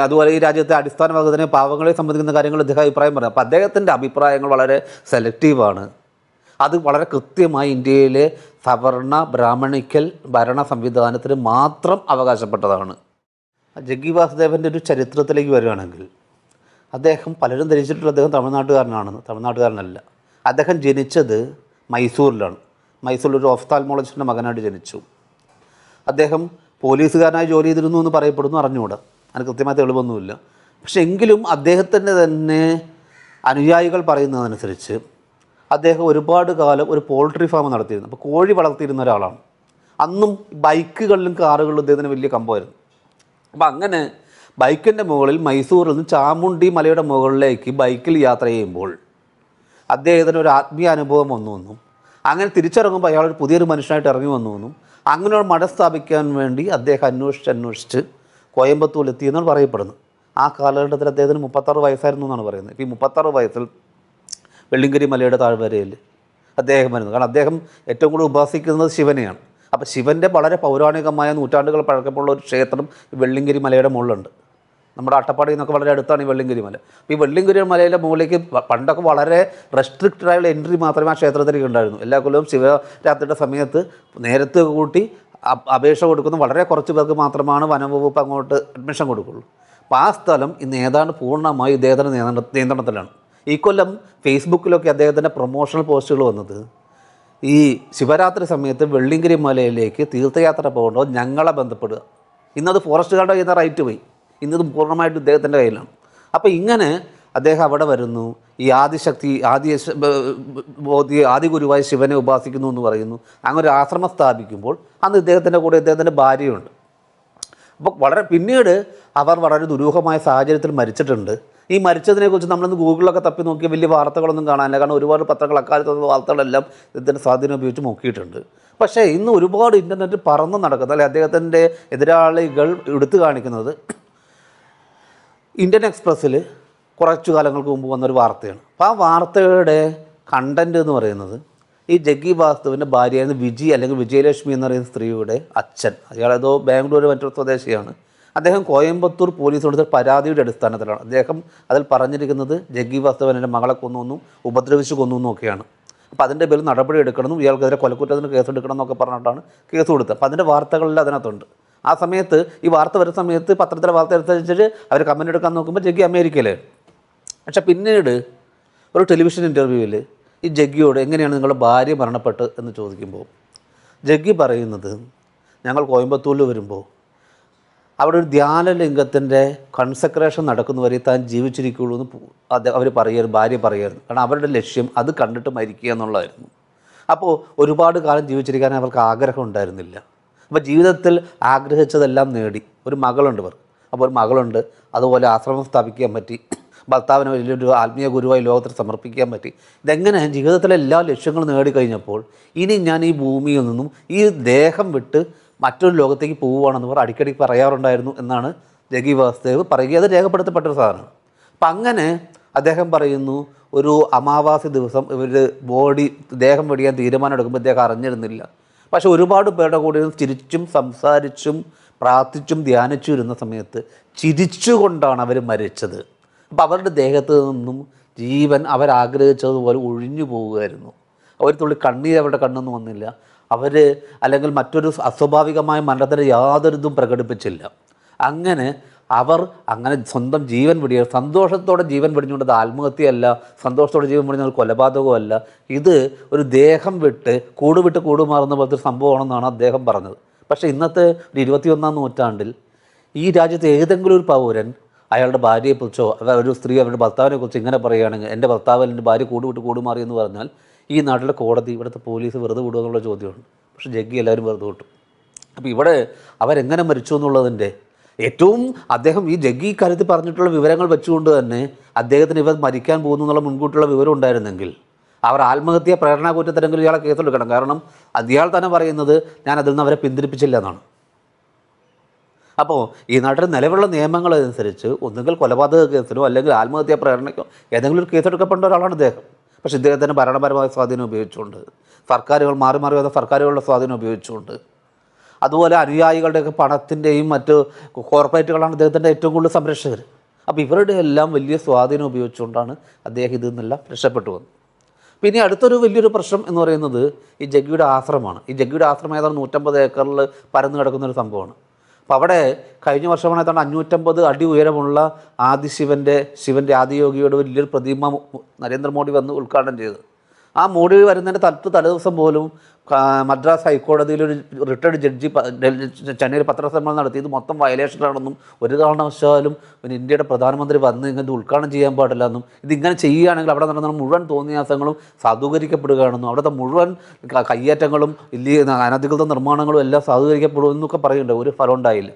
അതുപോലെ ഈ രാജ്യത്തെ അടിസ്ഥാന വകുപ്പിനെ പാവങ്ങളെ സംബന്ധിക്കുന്ന കാര്യങ്ങൾ അദ്ദേഹം അഭിപ്രായം പറയാം അപ്പോൾ അദ്ദേഹത്തിൻ്റെ അഭിപ്രായങ്ങൾ വളരെ സെലക്റ്റീവാണ് അത് വളരെ കൃത്യമായി ഇന്ത്യയിലെ സവർണ ബ്രാഹ്മണിക്കൽ ഭരണ സംവിധാനത്തിന് മാത്രം അവകാശപ്പെട്ടതാണ് ജഗ്ഗി വാസുദേവൻ്റെ ഒരു ചരിത്രത്തിലേക്ക് വരികയാണെങ്കിൽ അദ്ദേഹം പലരും ധരിച്ചിട്ടുള്ള അദ്ദേഹം തമിഴ്നാട്ടുകാരനാണ് തമിഴ്നാട്ടുകാരനല്ല അദ്ദേഹം ജനിച്ചത് മൈസൂരിലാണ് മൈസൂരിൽ ഒരു ഓഫ്താൽമോളജിസ്റ്റിൻ്റെ മകനായിട്ട് ജനിച്ചു അദ്ദേഹം പോലീസുകാരനായി ജോലി ചെയ്തിരുന്നു എന്ന് പറയപ്പെടുന്നു അറിഞ്ഞുകൂടാ അതിന് കൃത്യമായ തെളിവൊന്നുമില്ല പക്ഷെ എങ്കിലും അദ്ദേഹത്തിൻ്റെ തന്നെ അനുയായികൾ പറയുന്നതനുസരിച്ച് അദ്ദേഹം ഒരുപാട് കാലം ഒരു പോൾട്രി ഫാം നടത്തിയിരുന്നു അപ്പോൾ കോഴി വളർത്തിയിരുന്ന ഒരാളാണ് അന്നും ബൈക്കുകളിലും കാറുകളിലും അദ്ദേഹത്തിന് വലിയ കമ്പമായിരുന്നു അപ്പോൾ അങ്ങനെ ബൈക്കിൻ്റെ മുകളിൽ മൈസൂരിൽ നിന്ന് ചാമുണ്ടി മലയുടെ മുകളിലേക്ക് ബൈക്കിൽ യാത്ര ചെയ്യുമ്പോൾ അദ്ദേഹത്തിന് ഒരു ആത്മീയ അനുഭവം വന്നു വന്നു അങ്ങനെ തിരിച്ചിറങ്ങുമ്പോൾ അയാൾ ഒരു പുതിയൊരു മനുഷ്യനായിട്ട് ഇറങ്ങി വന്നു വന്നു അങ്ങനെ ഒരു മഴ സ്ഥാപിക്കാൻ വേണ്ടി അദ്ദേഹം അന്വേഷിച്ച് അന്വേഷിച്ച് കോയമ്പത്തൂർ എന്നാണ് പറയപ്പെടുന്നത് ആ കാലഘട്ടത്തിൽ അദ്ദേഹത്തിന് മുപ്പത്താറ് വയസ്സായിരുന്നു എന്നാണ് പറയുന്നത് ഇപ്പോൾ ഈ മുപ്പത്താറ് വയസ്സിൽ വെള്ളിങ്കരി മലയുടെ താഴ്വരയിൽ അദ്ദേഹം വരുന്നത് കാരണം അദ്ദേഹം ഏറ്റവും കൂടുതൽ ഉപാസിക്കുന്നത് ശിവനെയാണ് അപ്പോൾ ശിവൻ്റെ വളരെ പൗരാണികമായ നൂറ്റാണ്ടുകൾ പഴക്കപ്പുള്ള ഒരു ക്ഷേത്രം വെള്ളിങ്കരി മലയുടെ മുകളിലുണ്ട് നമ്മുടെ അട്ടപ്പാടി നിന്നൊക്കെ വളരെ അടുത്താണ് ഈ വെള്ളിങ്കിരി മല ഈ വെള്ളിങ്കിരി മലയിലെ മുകളിലേക്ക് പണ്ടൊക്കെ വളരെ റെസ്ട്രിക്റ്റഡ് ആയുള്ള എൻട്രി മാത്രമേ ആ ക്ഷേത്രത്തിലേക്ക് ഉണ്ടായിരുന്നു എല്ലാ കൊല്ലവും ശിവരാത്രിയുടെ സമയത്ത് നേരത്തെ കൂട്ടി അപേക്ഷ കൊടുക്കുന്ന വളരെ കുറച്ച് പേർക്ക് മാത്രമാണ് വനംവകുപ്പ് അങ്ങോട്ട് അഡ്മിഷൻ കൊടുക്കുള്ളൂ അപ്പോൾ ആ സ്ഥലം ഇന്ന് ഏതാണ്ട് പൂർണ്ണമായി ഇദ്ദേഹത്തിൻ്റെ നിയന്ത്രണ നിയന്ത്രണത്തിലാണ് ഈ കൊല്ലം ഫേസ്ബുക്കിലൊക്കെ അദ്ദേഹത്തിൻ്റെ പ്രൊമോഷണൽ പോസ്റ്റുകൾ വന്നത് ഈ ശിവരാത്രി സമയത്ത് വെള്ളിങ്കിരി മലയിലേക്ക് തീർത്ഥയാത്ര പോകേണ്ടോ ഞങ്ങളെ ബന്ധപ്പെടുക ഇന്നത് ഫോറസ്റ്റ് ഗാർഡ് ചെയ്യുന്ന റൈറ്റ് പോയി ഇന്നതും പൂർണ്ണമായിട്ട് ഇദ്ദേഹത്തിൻ്റെ കയ്യിലാണ് അപ്പോൾ ഇങ്ങനെ അദ്ദേഹം അവിടെ വരുന്നു ഈ ആദിശക്തി ആദ്യ ബോധി ആദ്യ ഗുരുവായ ശിവനെ ഉപാസിക്കുന്നു എന്ന് പറയുന്നു അങ്ങനെ ഒരു ആശ്രമം സ്ഥാപിക്കുമ്പോൾ അന്ന് ഇദ്ദേഹത്തിൻ്റെ കൂടെ ഇദ്ദേഹത്തിൻ്റെ ഭാര്യയുണ്ട് അപ്പോൾ വളരെ പിന്നീട് അവർ വളരെ ദുരൂഹമായ സാഹചര്യത്തിൽ മരിച്ചിട്ടുണ്ട് ഈ മരിച്ചതിനെക്കുറിച്ച് നമ്മളിന്ന് ഗൂഗിളിലൊക്കെ തപ്പി നോക്കിയ വലിയ വാർത്തകളൊന്നും കാണാനില്ല കാരണം ഒരുപാട് പത്രങ്ങൾ അക്കാലത്ത് വാർത്തകളെല്ലാം ഇദ്ദേഹത്തിൻ്റെ സ്വാധീനം ഉപയോഗിച്ച് നോക്കിയിട്ടുണ്ട് പക്ഷേ ഇന്ന് ഒരുപാട് ഇൻ്റർനെറ്റ് പറന്ന് നടക്കുന്നത് അല്ലെങ്കിൽ അദ്ദേഹത്തിൻ്റെ എതിരാളികൾ എടുത്തു കാണിക്കുന്നത് ഇന്ത്യൻ എക്സ്പ്രസ്സിൽ കുറച്ചു കാലങ്ങൾക്ക് മുമ്പ് വന്നൊരു വാർത്തയാണ് അപ്പോൾ ആ വാർത്തയുടെ കണ്ടൻറ്റ് എന്ന് പറയുന്നത് ഈ ജഗ്ഗി വാസ്തുവിൻ്റെ ഭാര്യയായ വിജി അല്ലെങ്കിൽ വിജയലക്ഷ്മി എന്ന് പറയുന്ന സ്ത്രീയുടെ അച്ഛൻ അയാളേതോ ബാംഗ്ലൂർ മറ്റൊരു സ്വദേശിയാണ് അദ്ദേഹം കോയമ്പത്തൂർ പോലീസ് കൊടുത്ത പരാതിയുടെ അടിസ്ഥാനത്തിലാണ് അദ്ദേഹം അതിൽ പറഞ്ഞിരിക്കുന്നത് ജഗ്ഗി വാസ്തവൻ എൻ്റെ മകളെ കൊന്നുവെന്നും ഉപദ്രവിച്ച് കൊന്നുവെന്നും ഒക്കെയാണ് അപ്പോൾ അതിൻ്റെ പേരിൽ നടപടി എടുക്കണമെന്നും ഇയാൾക്കെതിരെ കൊലക്കുറ്റത്തിന് കേസെടുക്കണം എന്നൊക്കെ പറഞ്ഞിട്ടാണ് കേസ് കൊടുത്തത് അപ്പോൾ അതിൻ്റെ വാർത്തകളിൽ അതിനകത്തുണ്ട് ആ സമയത്ത് ഈ വാർത്ത വരുന്ന സമയത്ത് പത്രത്തിലെ വാർത്ത എടുത്തടിച്ചിട്ട് അവർ കമൻ്റ് എടുക്കാൻ നോക്കുമ്പോൾ ജഗ്ഗി അമേരിക്കയിൽ പക്ഷെ പിന്നീട് ഒരു ടെലിവിഷൻ ഇൻ്റർവ്യൂവിൽ ഈ ജഗ്ഗിയോട് എങ്ങനെയാണ് നിങ്ങളുടെ ഭാര്യ മരണപ്പെട്ട് എന്ന് ചോദിക്കുമ്പോൾ ജഗ്ഗി പറയുന്നത് ഞങ്ങൾ കോയമ്പത്തൂരിൽ വരുമ്പോൾ അവിടെ ഒരു ധ്യാനലിംഗത്തിൻ്റെ കൺസക്രേഷൻ നടക്കുന്നവരെ താൻ ജീവിച്ചിരിക്കുള്ളൂ എന്ന് അവർ പറയുമായിരുന്നു ഭാര്യ പറയുമായിരുന്നു കാരണം അവരുടെ ലക്ഷ്യം അത് കണ്ടിട്ട് മരിക്കുക എന്നുള്ളതായിരുന്നു അപ്പോൾ ഒരുപാട് കാലം ജീവിച്ചിരിക്കാൻ അവർക്ക് ആഗ്രഹം ഉണ്ടായിരുന്നില്ല അപ്പോൾ ജീവിതത്തിൽ ആഗ്രഹിച്ചതെല്ലാം നേടി ഒരു മകളുണ്ട് ഇവർ അപ്പോൾ ഒരു മകളുണ്ട് അതുപോലെ ആശ്രമം സ്ഥാപിക്കാൻ പറ്റി ഭർത്താവിനെ വലിയൊരു ആത്മീയ ഗുരുവായി ലോകത്തിൽ സമർപ്പിക്കാൻ പറ്റി ഇതെങ്ങനെ ജീവിതത്തിലെ എല്ലാ ലക്ഷ്യങ്ങളും നേടിക്കഴിഞ്ഞപ്പോൾ ഇനി ഞാൻ ഈ ഭൂമിയിൽ നിന്നും ഈ ദേഹം വിട്ട് മറ്റൊരു ലോകത്തേക്ക് പോവുകയാണെന്ന് അവർ അടിക്കടി പറയാറുണ്ടായിരുന്നു എന്നാണ് ജഗി വാസുദേവ് പറയുക അത് രേഖപ്പെടുത്തപ്പെട്ട ഒരു സാധനമാണ് അപ്പം അങ്ങനെ അദ്ദേഹം പറയുന്നു ഒരു അമാവാസി ദിവസം ഇവർ ബോഡി ദേഹം വെടിയാൻ തീരുമാനം എടുക്കുമ്പോൾ അദ്ദേഹം അറിഞ്ഞിരുന്നില്ല പക്ഷെ ഒരുപാട് പേരുടെ കൂടെ ചിരിച്ചും സംസാരിച്ചും പ്രാർത്ഥിച്ചും ധ്യാനിച്ചും ഇരുന്ന സമയത്ത് ചിരിച്ചുകൊണ്ടാണ് അവർ മരിച്ചത് അപ്പോൾ അവരുടെ ദേഹത്ത് നിന്നും ജീവൻ അവരാഗ്രഹിച്ചതുപോലെ ഒഴിഞ്ഞു പോവുകയായിരുന്നു അവർ തുള്ളി കണ്ണീർ അവരുടെ കണ്ണൊന്നും വന്നില്ല അവർ അല്ലെങ്കിൽ മറ്റൊരു അസ്വാഭാവികമായ മരണത്തിൻ്റെ യാതൊരു ഇതും പ്രകടിപ്പിച്ചില്ല അങ്ങനെ അവർ അങ്ങനെ സ്വന്തം ജീവൻ പിടിയ സന്തോഷത്തോടെ ജീവൻ അത് ആത്മഹത്യയല്ല സന്തോഷത്തോടെ ജീവൻ വെടിഞ്ഞത് കൊലപാതകമല്ല ഇത് ഒരു ദേഹം വിട്ട് കൂട് വിട്ട് കൂട് പോലത്തെ സംഭവമാണെന്നാണ് അദ്ദേഹം പറഞ്ഞത് പക്ഷേ ഇന്നത്തെ ഒരു ഇരുപത്തിയൊന്നാം നൂറ്റാണ്ടിൽ ഈ രാജ്യത്തെ ഏതെങ്കിലും ഒരു പൗരൻ അയാളുടെ ഭാര്യയെക്കുറിച്ചോ അതായത് ഒരു സ്ത്രീ അവരുടെ ഭർത്താവിനെക്കുറിച്ച് ഇങ്ങനെ പറയുകയാണെങ്കിൽ എൻ്റെ ഭർത്താവ് എൻ്റെ ഭാര്യ കൂടുവിട്ട് കൂടുമാറി എന്ന് പറഞ്ഞാൽ ഈ നാട്ടിലെ കോടതി ഇവിടുത്തെ പോലീസ് വെറുതെ വിടുക എന്നുള്ള ചോദ്യമുണ്ട് പക്ഷേ ജഗ്ഗി എല്ലാവരും വെറുതെ വിട്ടു അപ്പോൾ ഇവിടെ അവരെങ്ങനെ മരിച്ചു എന്നുള്ളതിൻ്റെ ഏറ്റവും അദ്ദേഹം ഈ ജഗ്ഗി ഇക്കാര്യത്തിൽ പറഞ്ഞിട്ടുള്ള വിവരങ്ങൾ വെച്ചുകൊണ്ട് തന്നെ അദ്ദേഹത്തിന് ഇവർ മരിക്കാൻ പോകുന്നു എന്നുള്ള മുൻകൂട്ടുള്ള വിവരം ഉണ്ടായിരുന്നെങ്കിൽ അവർ ആത്മഹത്യ പ്രേരണാകുറ്റത്തിനെങ്കിലും ഇയാളെ കേസെടുക്കണം കാരണം ഇയാൾ തന്നെ പറയുന്നത് ഞാൻ അതിൽ നിന്ന് അവരെ പിന്തിരിപ്പിച്ചില്ല എന്നാണ് അപ്പോൾ ഈ നാട്ടിൽ നിലവിലുള്ള നിയമങ്ങൾ അനുസരിച്ച് ഒന്നുകിൽ കൊലപാതക കേസിലോ അല്ലെങ്കിൽ ആത്മഹത്യാ പ്രേരണയ്ക്കോ ഏതെങ്കിലും ഒരു കേസെടുക്കപ്പെടേണ്ട ഒരാളാണ് അദ്ദേഹം പക്ഷേ ഇദ്ദേഹത്തിൻ്റെ ഭരണപരമായ സ്വാധീനം ഉപയോഗിച്ചുകൊണ്ട് സർക്കാരുകൾ മാറി മാറി വന്ന സർക്കാരുകളുടെ സ്വാധീനം ഉപയോഗിച്ചുകൊണ്ട് അതുപോലെ അനുയായികളുടെയൊക്കെ പണത്തിൻ്റെയും മറ്റ് കോർപ്പറേറ്റുകളാണ് അദ്ദേഹത്തിൻ്റെ ഏറ്റവും കൂടുതൽ സംരക്ഷകർ അപ്പോൾ ഇവരുടെ എല്ലാം വലിയ സ്വാധീനം ഉപയോഗിച്ചുകൊണ്ടാണ് അദ്ദേഹം ഇതിൽ നിന്നെല്ലാം രക്ഷപ്പെട്ടു വന്നത് പിന്നെ അടുത്തൊരു വലിയൊരു പ്രശ്നം എന്ന് പറയുന്നത് ഈ ജഗ്ഗിയുടെ ആശ്രമമാണ് ഈ ജഗ്ഗിയുടെ ആശ്രമം ഏതാണ് നൂറ്റമ്പത് ഏക്കറിൽ പരന്നു കിടക്കുന്ന ഒരു സംഭവമാണ് അപ്പോൾ അവിടെ കഴിഞ്ഞ വർഷമാണ് ഏതാണ്ട് അഞ്ഞൂറ്റമ്പത് അടി ഉയരമുള്ള ആദി ശിവൻ്റെ ശിവൻ്റെ ആദിയോഗിയുടെ വലിയൊരു പ്രതിമ നരേന്ദ്രമോദി വന്ന് ഉദ്ഘാടനം ചെയ്തത് ആ മോഡി വരുന്നതിൻ്റെ തലത്ത് തലേദിവസം പോലും മദ്രാസ് ഹൈക്കോടതിയിൽ ഒരു റിട്ടയർഡ് ജഡ്ജി ചെന്നൈയിൽ പത്രസമ്മേളനം നടത്തി ഇത് മൊത്തം വയലേഷനാണെന്നും ഒരു കാരണവശാലും പിന്നെ ഇന്ത്യയുടെ പ്രധാനമന്ത്രി വന്ന് ഇങ്ങനെ ഉദ്ഘാടനം ചെയ്യാൻ പാടില്ല എന്നും ഇതിങ്ങനെ ചെയ്യുകയാണെങ്കിൽ അവിടെ നടന്ന മുഴുവൻ തോന്നിയാസങ്ങളും സാധൂകരിക്കപ്പെടുകയാണെന്നും അവിടുത്തെ മുഴുവൻ കയ്യേറ്റങ്ങളും ഇല്ലീ അനധികൃത നിർമ്മാണങ്ങളും എല്ലാം സാധൂകരിക്കപ്പെടുമെന്നൊക്കെ പറയുന്നുണ്ട് ഒരു ഫലം ഉണ്ടായില്ല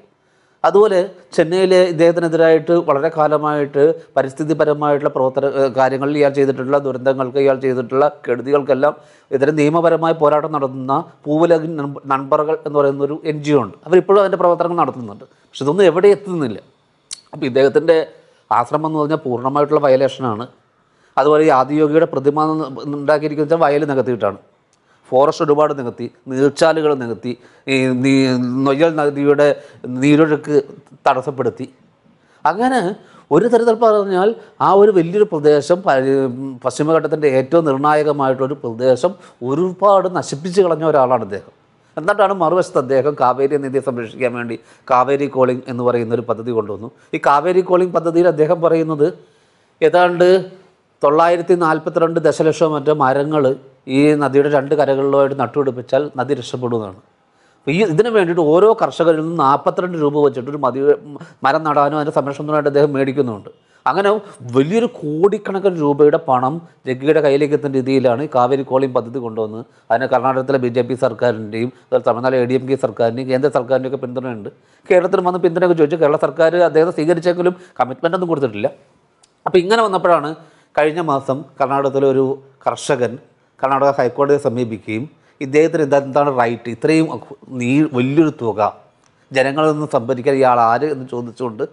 അതുപോലെ ചെന്നൈയിലെ ഇദ്ദേഹത്തിനെതിരായിട്ട് വളരെ കാലമായിട്ട് പരിസ്ഥിതിപരമായിട്ടുള്ള പ്രവർത്തന കാര്യങ്ങളിൽ ഇയാൾ ചെയ്തിട്ടുള്ള ദുരന്തങ്ങൾക്ക് ഇയാൾ ചെയ്തിട്ടുള്ള കെടുതികൾക്കെല്ലാം ഇതര നിയമപരമായ പോരാട്ടം നടത്തുന്ന പൂവലകൻ നൺബറുകൾ എന്ന് പറയുന്ന ഒരു എൻ ജി ഒ ഉണ്ട് അവരിപ്പോഴും അതിൻ്റെ പ്രവർത്തനങ്ങൾ നടത്തുന്നുണ്ട് പക്ഷെ ഇതൊന്നും എവിടെ എത്തുന്നില്ല അപ്പോൾ ഇദ്ദേഹത്തിൻ്റെ ആശ്രമം എന്ന് പറഞ്ഞാൽ പൂർണ്ണമായിട്ടുള്ള വയലേഷനാണ് അതുപോലെ ഈ ആദിയോഗിയുടെ പ്രതിമ ഉണ്ടാക്കിയിരിക്കുന്ന വയൽ നികത്തിയിട്ടാണ് ഫോറസ്റ്റ് ഒരുപാട് നികത്തി നീർച്ചാലുകൾ നികത്തി നീ നൊയ്യൽ നദിയുടെ നീരൊഴുക്ക് തടസ്സപ്പെടുത്തി അങ്ങനെ ഒരു തരത്തിൽ പറഞ്ഞാൽ ആ ഒരു വലിയൊരു പ്രദേശം പശ്ചിമഘട്ടത്തിൻ്റെ ഏറ്റവും നിർണായകമായിട്ടൊരു പ്രദേശം ഒരുപാട് നശിപ്പിച്ച് കളഞ്ഞ ഒരാളാണ് അദ്ദേഹം എന്നിട്ടാണ് മറുവശത്ത് അദ്ദേഹം കാവേരി നിധിയെ സംരക്ഷിക്കാൻ വേണ്ടി കാവേരി കോളിംഗ് എന്ന് പറയുന്ന ഒരു പദ്ധതി കൊണ്ടുവന്നു ഈ കാവേരി കോളിംഗ് പദ്ധതിയിൽ അദ്ദേഹം പറയുന്നത് ഏതാണ്ട് തൊള്ളായിരത്തി നാൽപ്പത്തിരണ്ട് ദശലക്ഷം മറ്റോ മരങ്ങൾ ഈ നദിയുടെ രണ്ട് കരകളിലുമായിട്ട് നട്ടുപിടിപ്പിച്ചാൽ നദി രക്ഷപ്പെടുന്നതാണ് അപ്പോൾ ഈ ഇതിന് വേണ്ടിയിട്ട് ഓരോ കർഷകരിൽ നിന്നും നാൽപ്പത്തിരണ്ട് രൂപ വെച്ചിട്ട് ഒരു മതി മരം നടാനും അതിൻ്റെ സംരക്ഷണത്തിനായിട്ട് അദ്ദേഹം മേടിക്കുന്നുണ്ട് അങ്ങനെ വലിയൊരു കോടിക്കണക്കിന് രൂപയുടെ പണം ജഗ്ഗിയുടെ കയ്യിലേക്ക് എത്തുന്ന രീതിയിലാണ് ഈ കാവേരി കോളിംഗ് പദ്ധതി കൊണ്ടുവന്ന് അതിന് കർണാടകത്തിലെ ബി ജെ പി സർക്കാരിൻ്റെയും അതുപോലെ Tamil Nadu A D M K സർക്കാരിൻ്റെയും കേന്ദ്ര സർക്കാരിൻ്റെ ഒക്കെ പിന്തുണയുണ്ട് കേരളത്തിൽ വന്ന് പിന്തുണയൊക്കെ ചോദിച്ചു കേരള സർക്കാർ അദ്ദേഹത്തെ സ്വീകരിച്ചെങ്കിലും കമ്മിറ്റ്മെൻ്റ് ഒന്നും കൊടുത്തിട്ടില്ല അപ്പോൾ ഇങ്ങനെ വന്നപ്പോഴാണ് കഴിഞ്ഞ മാസം കർണാടകത്തിലെ ഒരു കർഷകൻ കർണാടക ഹൈക്കോടതിയെ സമീപിക്കുകയും ഇദ്ദേഹത്തിന് എന്താണ് റൈറ്റ് ഇത്രയും നീ വലിയൊരു തുക ജനങ്ങളിൽ നിന്ന് സംഭരിക്കാൻ ഇയാൾ ആര് എന്ന് ചോദിച്ചുകൊണ്ട്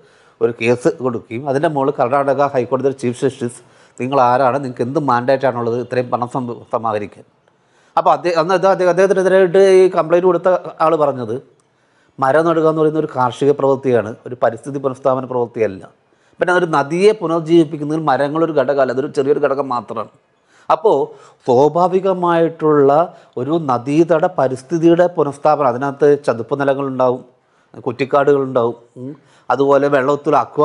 ഒരു കേസ് കൊടുക്കുകയും അതിൻ്റെ മുകളിൽ കർണാടക ഹൈക്കോടതിയുടെ ചീഫ് ജസ്റ്റിസ് നിങ്ങൾ ആരാണ് നിങ്ങൾക്ക് എന്ത് മാൻഡേറ്റാണുള്ളത് ഇത്രയും പണം സമാഹരിക്കാൻ അപ്പോൾ അദ്ദേഹം അന്ന് അദ്ദേഹം അദ്ദേഹത്തിനെതിരായിട്ട് ഈ കംപ്ലൈൻറ്റ് കൊടുത്ത ആൾ പറഞ്ഞത് മരം നടുക എന്ന് പറയുന്ന ഒരു കാർഷിക പ്രവൃത്തിയാണ് ഒരു പരിസ്ഥിതി പുനഃസ്ഥാപന പ്രവൃത്തിയല്ല പിന്നെ അതൊരു നദിയെ പുനർജീവിപ്പിക്കുന്നതിൽ മരങ്ങളൊരു ഘടകമല്ല അതൊരു ചെറിയൊരു ഘടകം മാത്രമാണ് അപ്പോൾ സ്വാഭാവികമായിട്ടുള്ള ഒരു നദീതട പരിസ്ഥിതിയുടെ പുനഃസ്ഥാപനം അതിനകത്ത് ചതുപ്പ് നിലങ്ങളുണ്ടാവും കുറ്റിക്കാടുകളുണ്ടാവും അതുപോലെ വെള്ളത്തിൽ അക്വ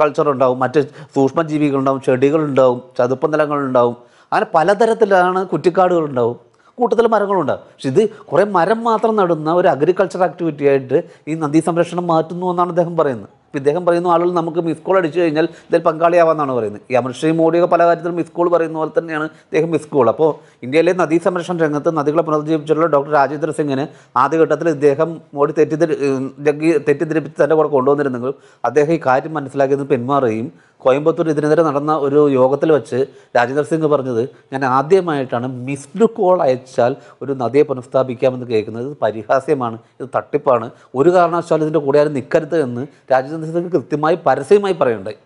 കൾച്ചർ ഉണ്ടാവും മറ്റ് സൂക്ഷ്മജീവികളുണ്ടാവും ചെടികളുണ്ടാവും ചതുപ്പ് നിലങ്ങളുണ്ടാവും അങ്ങനെ പലതരത്തിലാണ് കുറ്റിക്കാടുകളുണ്ടാവും കൂട്ടത്തിൽ മരങ്ങളുണ്ടാവും പക്ഷെ ഇത് കുറേ മരം മാത്രം നടുന്ന ഒരു അഗ്രികൾച്ചർ ആക്ടിവിറ്റി ആയിട്ട് ഈ നദീ സംരക്ഷണം മാറ്റുന്നു എന്നാണ് അദ്ദേഹം പറയുന്നത് ഇദ്ദേഹം പറയുന്ന ആളുകൾ നമുക്ക് മിസ് കോൾ അടിച്ചു കഴിഞ്ഞാൽ ഇതിൽ പങ്കാളിയാവാന്നാണ് പറയുന്നത് ഈ അമിത് ഷാ മോഡിയൊക്കെ പല കാര്യത്തിലും മിസ് കോൾ പറയുന്ന പോലെ തന്നെയാണ് ഇദ്ദേഹം മിസ് കോൾ അപ്പോൾ ഇന്ത്യയിലെ നദീ സംരക്ഷണ രംഗത്ത് നദികളെ പുനരുജ്ജീവിച്ചിട്ടുള്ള ഡോക്ടർ രാജേന്ദ്ര സിംഗിന് ആദ്യഘട്ടത്തിൽ ഇദ്ദേഹം മോഡി തെറ്റിദ്ധരി തെറ്റിദ്ധരിപ്പിച്ച് തന്നെ കൂടെ കൊണ്ടുവന്നിരുന്നെങ്കിലും അദ്ദേഹം ഈ കാര്യം മനസ്സിലാക്കിയത് പിന്മാറുകയും കോയമ്പത്തൂർ ഇതിനെതിരെ നടന്ന ഒരു യോഗത്തിൽ വെച്ച് രാജേന്ദ്ര സിംഗ് പറഞ്ഞത് ഞാൻ ആദ്യമായിട്ടാണ് മിസ്ഡ് കോൾ അയച്ചാൽ ഒരു നദിയെ പുനഃസ്ഥാപിക്കാമെന്ന് കേൾക്കുന്നത് ഇത് പരിഹാസ്യമാണ് ഇത് തട്ടിപ്പാണ് ഒരു കാരണവശാലും ഇതിൻ്റെ കൂടെ ആരും നിൽക്കരുത് എന്ന് രാജേന്ദ്ര സിംഗ് കൃത്യമായി പരസ്യമായി പറയുന്നുണ്ട്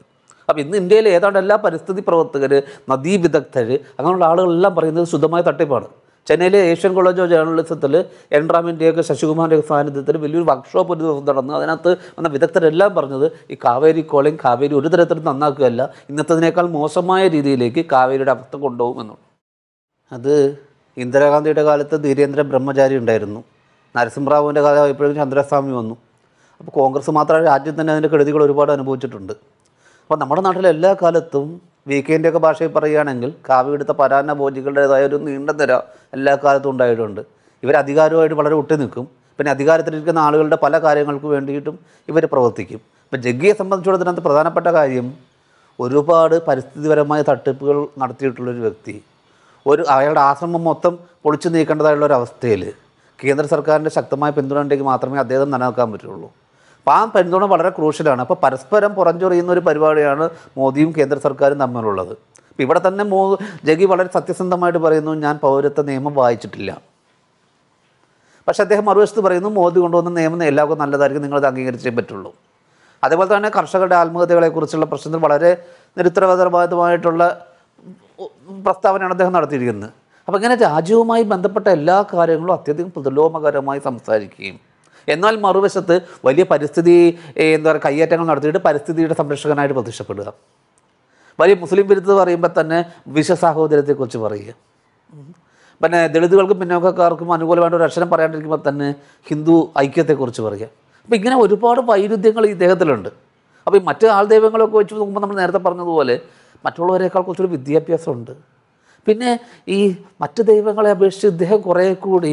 അപ്പോൾ ഇന്ന് ഇന്ത്യയിലെ ഏതാണ്ട് എല്ലാ പരിസ്ഥിതി പ്രവർത്തകർ നദീ വിദഗ്ധർ അങ്ങനെയുള്ള ആളുകളെല്ലാം പറയുന്നത് ശുദ്ധമായ തട്ടിപ്പാണ് ചെന്നൈയിലെ ഏഷ്യൻ കോളേജ് ഓഫ് ജേർണലിസത്തിൽ എൻറാമിൻ്റെയൊക്കെ ശശികുമാറിൻ്റെയൊക്കെ സാന്നിധ്യത്തിൽ വലിയൊരു വർക്ക്ഷോപ്പ് ഒരു ദിവസം നടന്നു അതിനകത്ത് വന്ന വിദഗ്ധരെല്ലാം പറഞ്ഞത് ഈ കാവേരി കോളേജ് കാവേരി ഒരു തരത്തിലും നന്നാക്കുകയല്ല ഇന്നത്തതിനേക്കാൾ മോശമായ രീതിയിലേക്ക് കാവേരിയുടെ അവസ്ഥ കൊണ്ടുപോകും അത് ഇന്ദിരാഗാന്ധിയുടെ കാലത്ത് ധീരേന്ദ്ര ബ്രഹ്മചാരി ഉണ്ടായിരുന്നു നരസിംഹറാവുവിൻ്റെ കാലമായപ്പോഴേക്കും ചന്ദ്രസ്വാമി വന്നു അപ്പോൾ കോൺഗ്രസ് മാത്രമേ രാജ്യം തന്നെ അതിൻ്റെ കെടുതികൾ ഒരുപാട് അനുഭവിച്ചിട്ടുണ്ട് അപ്പോൾ നമ്മുടെ നാട്ടിലെല്ലാ എല്ലാ കാലത്തും വീക്കെൻ്റെ ഒക്കെ ഭാഷയിൽ പറയുകയാണെങ്കിൽ കാവ്യ എടുത്ത പരാന ഭോജികളുടേതായ ഒരു നീണ്ട നിര എല്ലാ കാലത്തും ഉണ്ടായിട്ടുണ്ട് ഇവർ അധികാരവുമായിട്ട് വളരെ ഒട്ടി നിൽക്കും പിന്നെ അധികാരത്തിലിരിക്കുന്ന ആളുകളുടെ പല കാര്യങ്ങൾക്ക് വേണ്ടിയിട്ടും ഇവർ പ്രവർത്തിക്കും ഇപ്പം ജഗ്ഗിയെ സംബന്ധിച്ചിടത്തോളം പ്രധാനപ്പെട്ട കാര്യം ഒരുപാട് പരിസ്ഥിതിപരമായ തട്ടിപ്പുകൾ നടത്തിയിട്ടുള്ളൊരു വ്യക്തി ഒരു അയാളുടെ ആശ്രമം മൊത്തം പൊളിച്ചു നീക്കേണ്ടതായുള്ള ഒരു അവസ്ഥയിൽ കേന്ദ്ര സർക്കാരിൻ്റെ ശക്തമായ പിന്തുണ ഉണ്ടെങ്കിൽ മാത്രമേ അദ്ദേഹം നിലനിൽക്കാൻ പറ്റുള്ളൂ അപ്പോൾ ആ പിന്തുണ വളരെ ക്രൂഷ്യലാണ് അപ്പോൾ പരസ്പരം പുറഞ്ചൊറിയുന്ന ഒരു പരിപാടിയാണ് മോദിയും കേന്ദ്ര സർക്കാരും തമ്മിലുള്ളത് അപ്പോൾ ഇവിടെ തന്നെ മോ ജഗി വളരെ സത്യസന്ധമായിട്ട് പറയുന്നു ഞാൻ പൗരത്വ നിയമം വായിച്ചിട്ടില്ല പക്ഷേ അദ്ദേഹം മറുവശത്ത് പറയുന്നു മോദി കൊണ്ടുവന്ന നിയമം എല്ലാവർക്കും നല്ലതായിരിക്കും നിങ്ങളത് അംഗീകരിച്ചേ പറ്റുള്ളൂ അതേപോലെ തന്നെ കർഷകരുടെ ആത്മഹത്യകളെക്കുറിച്ചുള്ള പ്രശ്നത്തിൽ വളരെ നിരുത്തരവാദമായിട്ടുള്ള പ്രസ്താവനയാണ് അദ്ദേഹം നടത്തിയിരിക്കുന്നത് അപ്പോൾ ഇങ്ങനെ രാജ്യവുമായി ബന്ധപ്പെട്ട എല്ലാ കാര്യങ്ങളും അത്യധികം പ്രതിലോമകരമായി സംസാരിക്കുകയും എന്നാൽ മറുവശത്ത് വലിയ പരിസ്ഥിതി എന്താ പറയുക കയ്യേറ്റങ്ങൾ നടത്തിയിട്ട് പരിസ്ഥിതിയുടെ സംരക്ഷകനായിട്ട് പ്രതിഷ്ഠപ്പെടുക വലിയ മുസ്ലിം വിരുദ്ധ പറയുമ്പോൾ തന്നെ വിശ്വസാഹോദര്യത്തെക്കുറിച്ച് പറയുക പിന്നെ ദളിതുകൾക്കും പിന്നോക്കക്കാർക്കും അനുകൂലമായിട്ട് ഒരു അക്ഷരം പറയാണ്ടിരിക്കുമ്പോൾ തന്നെ ഹിന്ദു ഐക്യത്തെക്കുറിച്ച് പറയുക അപ്പോൾ ഇങ്ങനെ ഒരുപാട് വൈരുദ്ധ്യങ്ങൾ ഈ ഇദ്ദേഹത്തിലുണ്ട് അപ്പോൾ ഈ മറ്റ് ആൾ ദൈവങ്ങളൊക്കെ വെച്ച് നോക്കുമ്പോൾ നമ്മൾ നേരത്തെ പറഞ്ഞതുപോലെ മറ്റുള്ളവരെക്കാൾ കുറച്ചൊരു വിദ്യാഭ്യാസമുണ്ട് പിന്നെ ഈ മറ്റ് ദൈവങ്ങളെ അപേക്ഷിച്ച് ഇദ്ദേഹം കുറേ കൂടി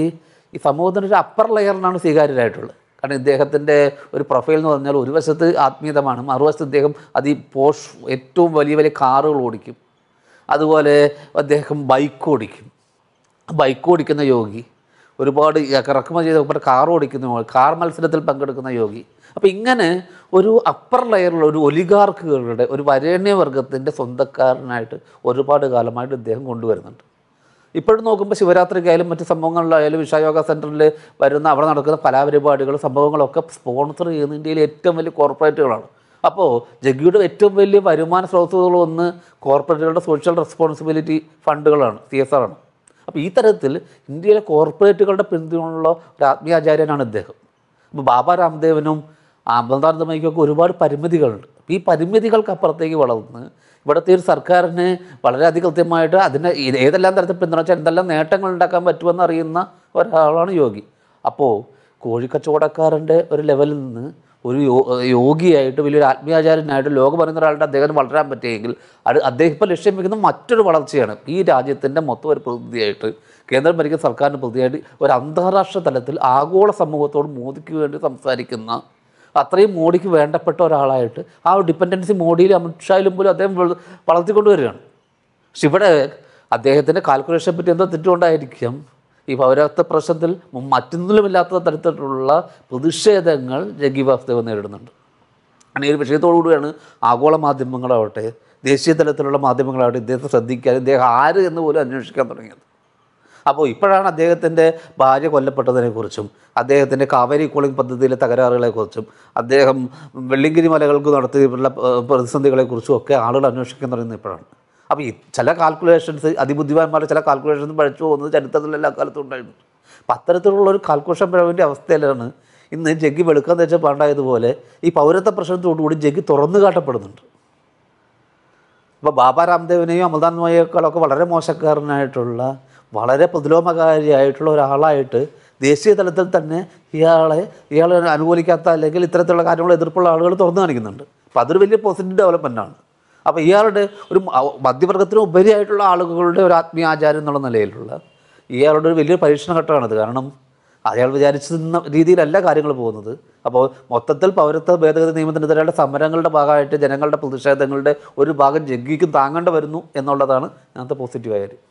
ഈ സമൂഹത്തിൻ്റെ ഒരു അപ്പർ ലെയറിനാണ് സ്വീകാര്യരായിട്ടുള്ളത് കാരണം ഇദ്ദേഹത്തിൻ്റെ ഒരു പ്രൊഫൈൽ എന്ന് പറഞ്ഞാൽ ഒരു വശത്ത് ആത്മീയതമാണ് മറുവശത്ത് ഇദ്ദേഹം അതി പോഷ് ഏറ്റവും വലിയ വലിയ കാറുകൾ ഓടിക്കും അതുപോലെ അദ്ദേഹം ബൈക്ക് ഓടിക്കും ബൈക്ക് ഓടിക്കുന്ന യോഗി ഒരുപാട് ഇറക്കുമതി ചെയ്ത് ഒരുപാട് കാർ ഓടിക്കുന്ന കാർ മത്സരത്തിൽ പങ്കെടുക്കുന്ന യോഗി അപ്പോൾ ഇങ്ങനെ ഒരു അപ്പർ ലെയറിലുള്ള ഒരു ഒലിഗാർക്കുകളുടെ ഒരു വരേണ്യവർഗത്തിൻ്റെ സ്വന്തക്കാരനായിട്ട് ഒരുപാട് കാലമായിട്ട് ഇദ്ദേഹം കൊണ്ടുവരുന്നുണ്ട് ഇപ്പോഴും നോക്കുമ്പോൾ ശിവരാത്രിക്കായാലും മറ്റ് സംഭവങ്ങളിലായാലും വിഷായോഗ സെൻറ്ററിൽ വരുന്ന അവിടെ നടക്കുന്ന കലാപരിപാടികൾ സംഭവങ്ങളൊക്കെ സ്പോൺസർ ചെയ്യുന്ന ഇന്ത്യയിലെ ഏറ്റവും വലിയ കോർപ്പറേറ്റുകളാണ് അപ്പോൾ ജഗ്ഗിയുടെ ഏറ്റവും വലിയ വരുമാന സ്രോതസ്സുകൾ ഒന്ന് കോർപ്പറേറ്റുകളുടെ സോഷ്യൽ റെസ്പോൺസിബിലിറ്റി ഫണ്ടുകളാണ് സി എസ് ആർ ആണ് അപ്പോൾ ഈ തരത്തിൽ ഇന്ത്യയിലെ കോർപ്പറേറ്റുകളുടെ പിന്തുണയുള്ള ഒരു ആത്മീയാചാര്യനാണ് ഇദ്ദേഹം അപ്പോൾ ബാബ രാംദേവനും അമൃതാനന്ദമയ്ക്കൊക്കെ ഒരുപാട് പരിമിതികളുണ്ട് അപ്പോൾ ഈ അപ്പുറത്തേക്ക് വളർന്ന് ഇവിടുത്തെ ഒരു സർക്കാരിന് വളരെ കൃത്യമായിട്ട് അതിന് ഏതെല്ലാം തരത്തിൽ പിന്തുണച്ചാൽ എന്തെല്ലാം നേട്ടങ്ങൾ ഉണ്ടാക്കാൻ പറ്റുമെന്ന് അറിയുന്ന ഒരാളാണ് യോഗി അപ്പോൾ കോഴിക്കച്ചവടക്കാരൻ്റെ ഒരു ലെവലിൽ നിന്ന് ഒരു യോഗിയായിട്ട് വലിയൊരു ആത്മീയാചാര്യനായിട്ട് ലോകം പറയുന്ന ഒരാളുടെ അദ്ദേഹത്തിന് വളരാൻ പറ്റിയെങ്കിൽ അത് അദ്ദേഹം ഇപ്പോൾ ലക്ഷ്യം വയ്ക്കുന്ന മറ്റൊരു വളർച്ചയാണ് ഈ രാജ്യത്തിൻ്റെ മൊത്തം ഒരു പ്രതിനിധിയായിട്ട് കേന്ദ്രം ഭരിക്കുന്ന സർക്കാരിൻ്റെ പ്രതിനിധിയായിട്ട് ഒരു അന്താരാഷ്ട്ര തലത്തിൽ ആഗോള സമൂഹത്തോട് മോദിക്ക് വേണ്ടി സംസാരിക്കുന്ന അത്രയും മോഡിക്ക് വേണ്ടപ്പെട്ട ഒരാളായിട്ട് ആ ഡിപ്പെൻഡൻസി മോഡിയിൽ അമിത്ഷായിലും പോലും അദ്ദേഹം വരികയാണ് പക്ഷെ ഇവിടെ അദ്ദേഹത്തിൻ്റെ കാൽക്കുലേഷനെ പറ്റി എന്തോ തെറ്റുകൊണ്ടായിരിക്കും ഈ പൗരത്വ പ്രശ്നത്തിൽ മറ്റൊന്നിലുമില്ലാത്ത തരത്തിലുള്ള പ്രതിഷേധങ്ങൾ ജഗ്ഗി വാസ്തവ നേരിടുന്നുണ്ട് അങ്ങനെ ഒരു വിഷയത്തോടുകൂടിയാണ് ആഗോള മാധ്യമങ്ങളാവട്ടെ ദേശീയ തലത്തിലുള്ള മാധ്യമങ്ങളാവട്ടെ ഇദ്ദേഹത്തെ ശ്രദ്ധിക്കാൻ ഇദ്ദേഹം ആര് എന്ന് പോലും അന്വേഷിക്കാൻ തുടങ്ങിയത് അപ്പോൾ ഇപ്പോഴാണ് അദ്ദേഹത്തിൻ്റെ ഭാര്യ കൊല്ലപ്പെട്ടതിനെക്കുറിച്ചും അദ്ദേഹത്തിൻ്റെ കാവേരി കൂളിംഗ് പദ്ധതിയിലെ തകരാറുകളെക്കുറിച്ചും അദ്ദേഹം വെള്ളിങ്കിരി മലകൾക്ക് നടത്തിയിട്ടുള്ള പ്രതിസന്ധികളെക്കുറിച്ചും ഒക്കെ ആളുകൾ അന്വേഷിക്കാൻ തുടങ്ങുന്ന ഇപ്പോഴാണ് അപ്പോൾ ഈ ചില കാൽക്കുലേഷൻസ് അതിബുദ്ധിമാന്മാരുടെ ചില കാൽക്കുലേഷൻസ് പഴച്ചു പോകുന്നത് ചരിത്രത്തിൽ എല്ലാ കാലത്തും ഉണ്ടായിരുന്നു അപ്പോൾ അത്തരത്തിലുള്ള ഒരു കാൽക്കുലേഷൻ പിഴവിൻ്റെ അവസ്ഥയിലാണ് ഇന്ന് ജഗ്ഗി വെളുക്കാൻ തെച്ച പാണ്ടായതുപോലെ ഈ പൗരത്വ പ്രശ്നത്തോടുകൂടി ജഗ്ഗി തുറന്നു കാട്ടപ്പെടുന്നുണ്ട് അപ്പോൾ ബാബ രാംദേവിനെയും അമൃതാനന്ദമയേക്കാളൊക്കെ വളരെ മോശക്കാരനായിട്ടുള്ള വളരെ പ്രതിലോമകാരിയായിട്ടുള്ള ഒരാളായിട്ട് ദേശീയ തലത്തിൽ തന്നെ ഇയാളെ ഇയാളെ അനുകൂലിക്കാത്ത അല്ലെങ്കിൽ ഇത്തരത്തിലുള്ള കാര്യങ്ങൾ എതിർപ്പുള്ള ആളുകൾ തുറന്നു കാണിക്കുന്നുണ്ട് അപ്പോൾ അതൊരു വലിയ പോസിറ്റീവ് ഡെവലപ്മെൻറ്റാണ് അപ്പോൾ ഇയാളുടെ ഒരു മധ്യവർഗത്തിന് ഉപരിയായിട്ടുള്ള ആളുകളുടെ ഒരു ആത്മീയ ആചാരം എന്നുള്ള നിലയിലുള്ള ഇയാളുടെ ഒരു വലിയൊരു പരീക്ഷണ ഘട്ടമാണിത് കാരണം അയാൾ വിചാരിച്ചിരുന്ന രീതിയിലല്ല കാര്യങ്ങൾ പോകുന്നത് അപ്പോൾ മൊത്തത്തിൽ പൗരത്വ ഭേദഗതി നിയമത്തിനെതിരെയുള്ള സമരങ്ങളുടെ ഭാഗമായിട്ട് ജനങ്ങളുടെ പ്രതിഷേധങ്ങളുടെ ഒരു ഭാഗം ജഗ്ഗിക്കും താങ്ങേണ്ടി വരുന്നു എന്നുള്ളതാണ് അതിനകത്ത് പോസിറ്റീവായ കാര്യം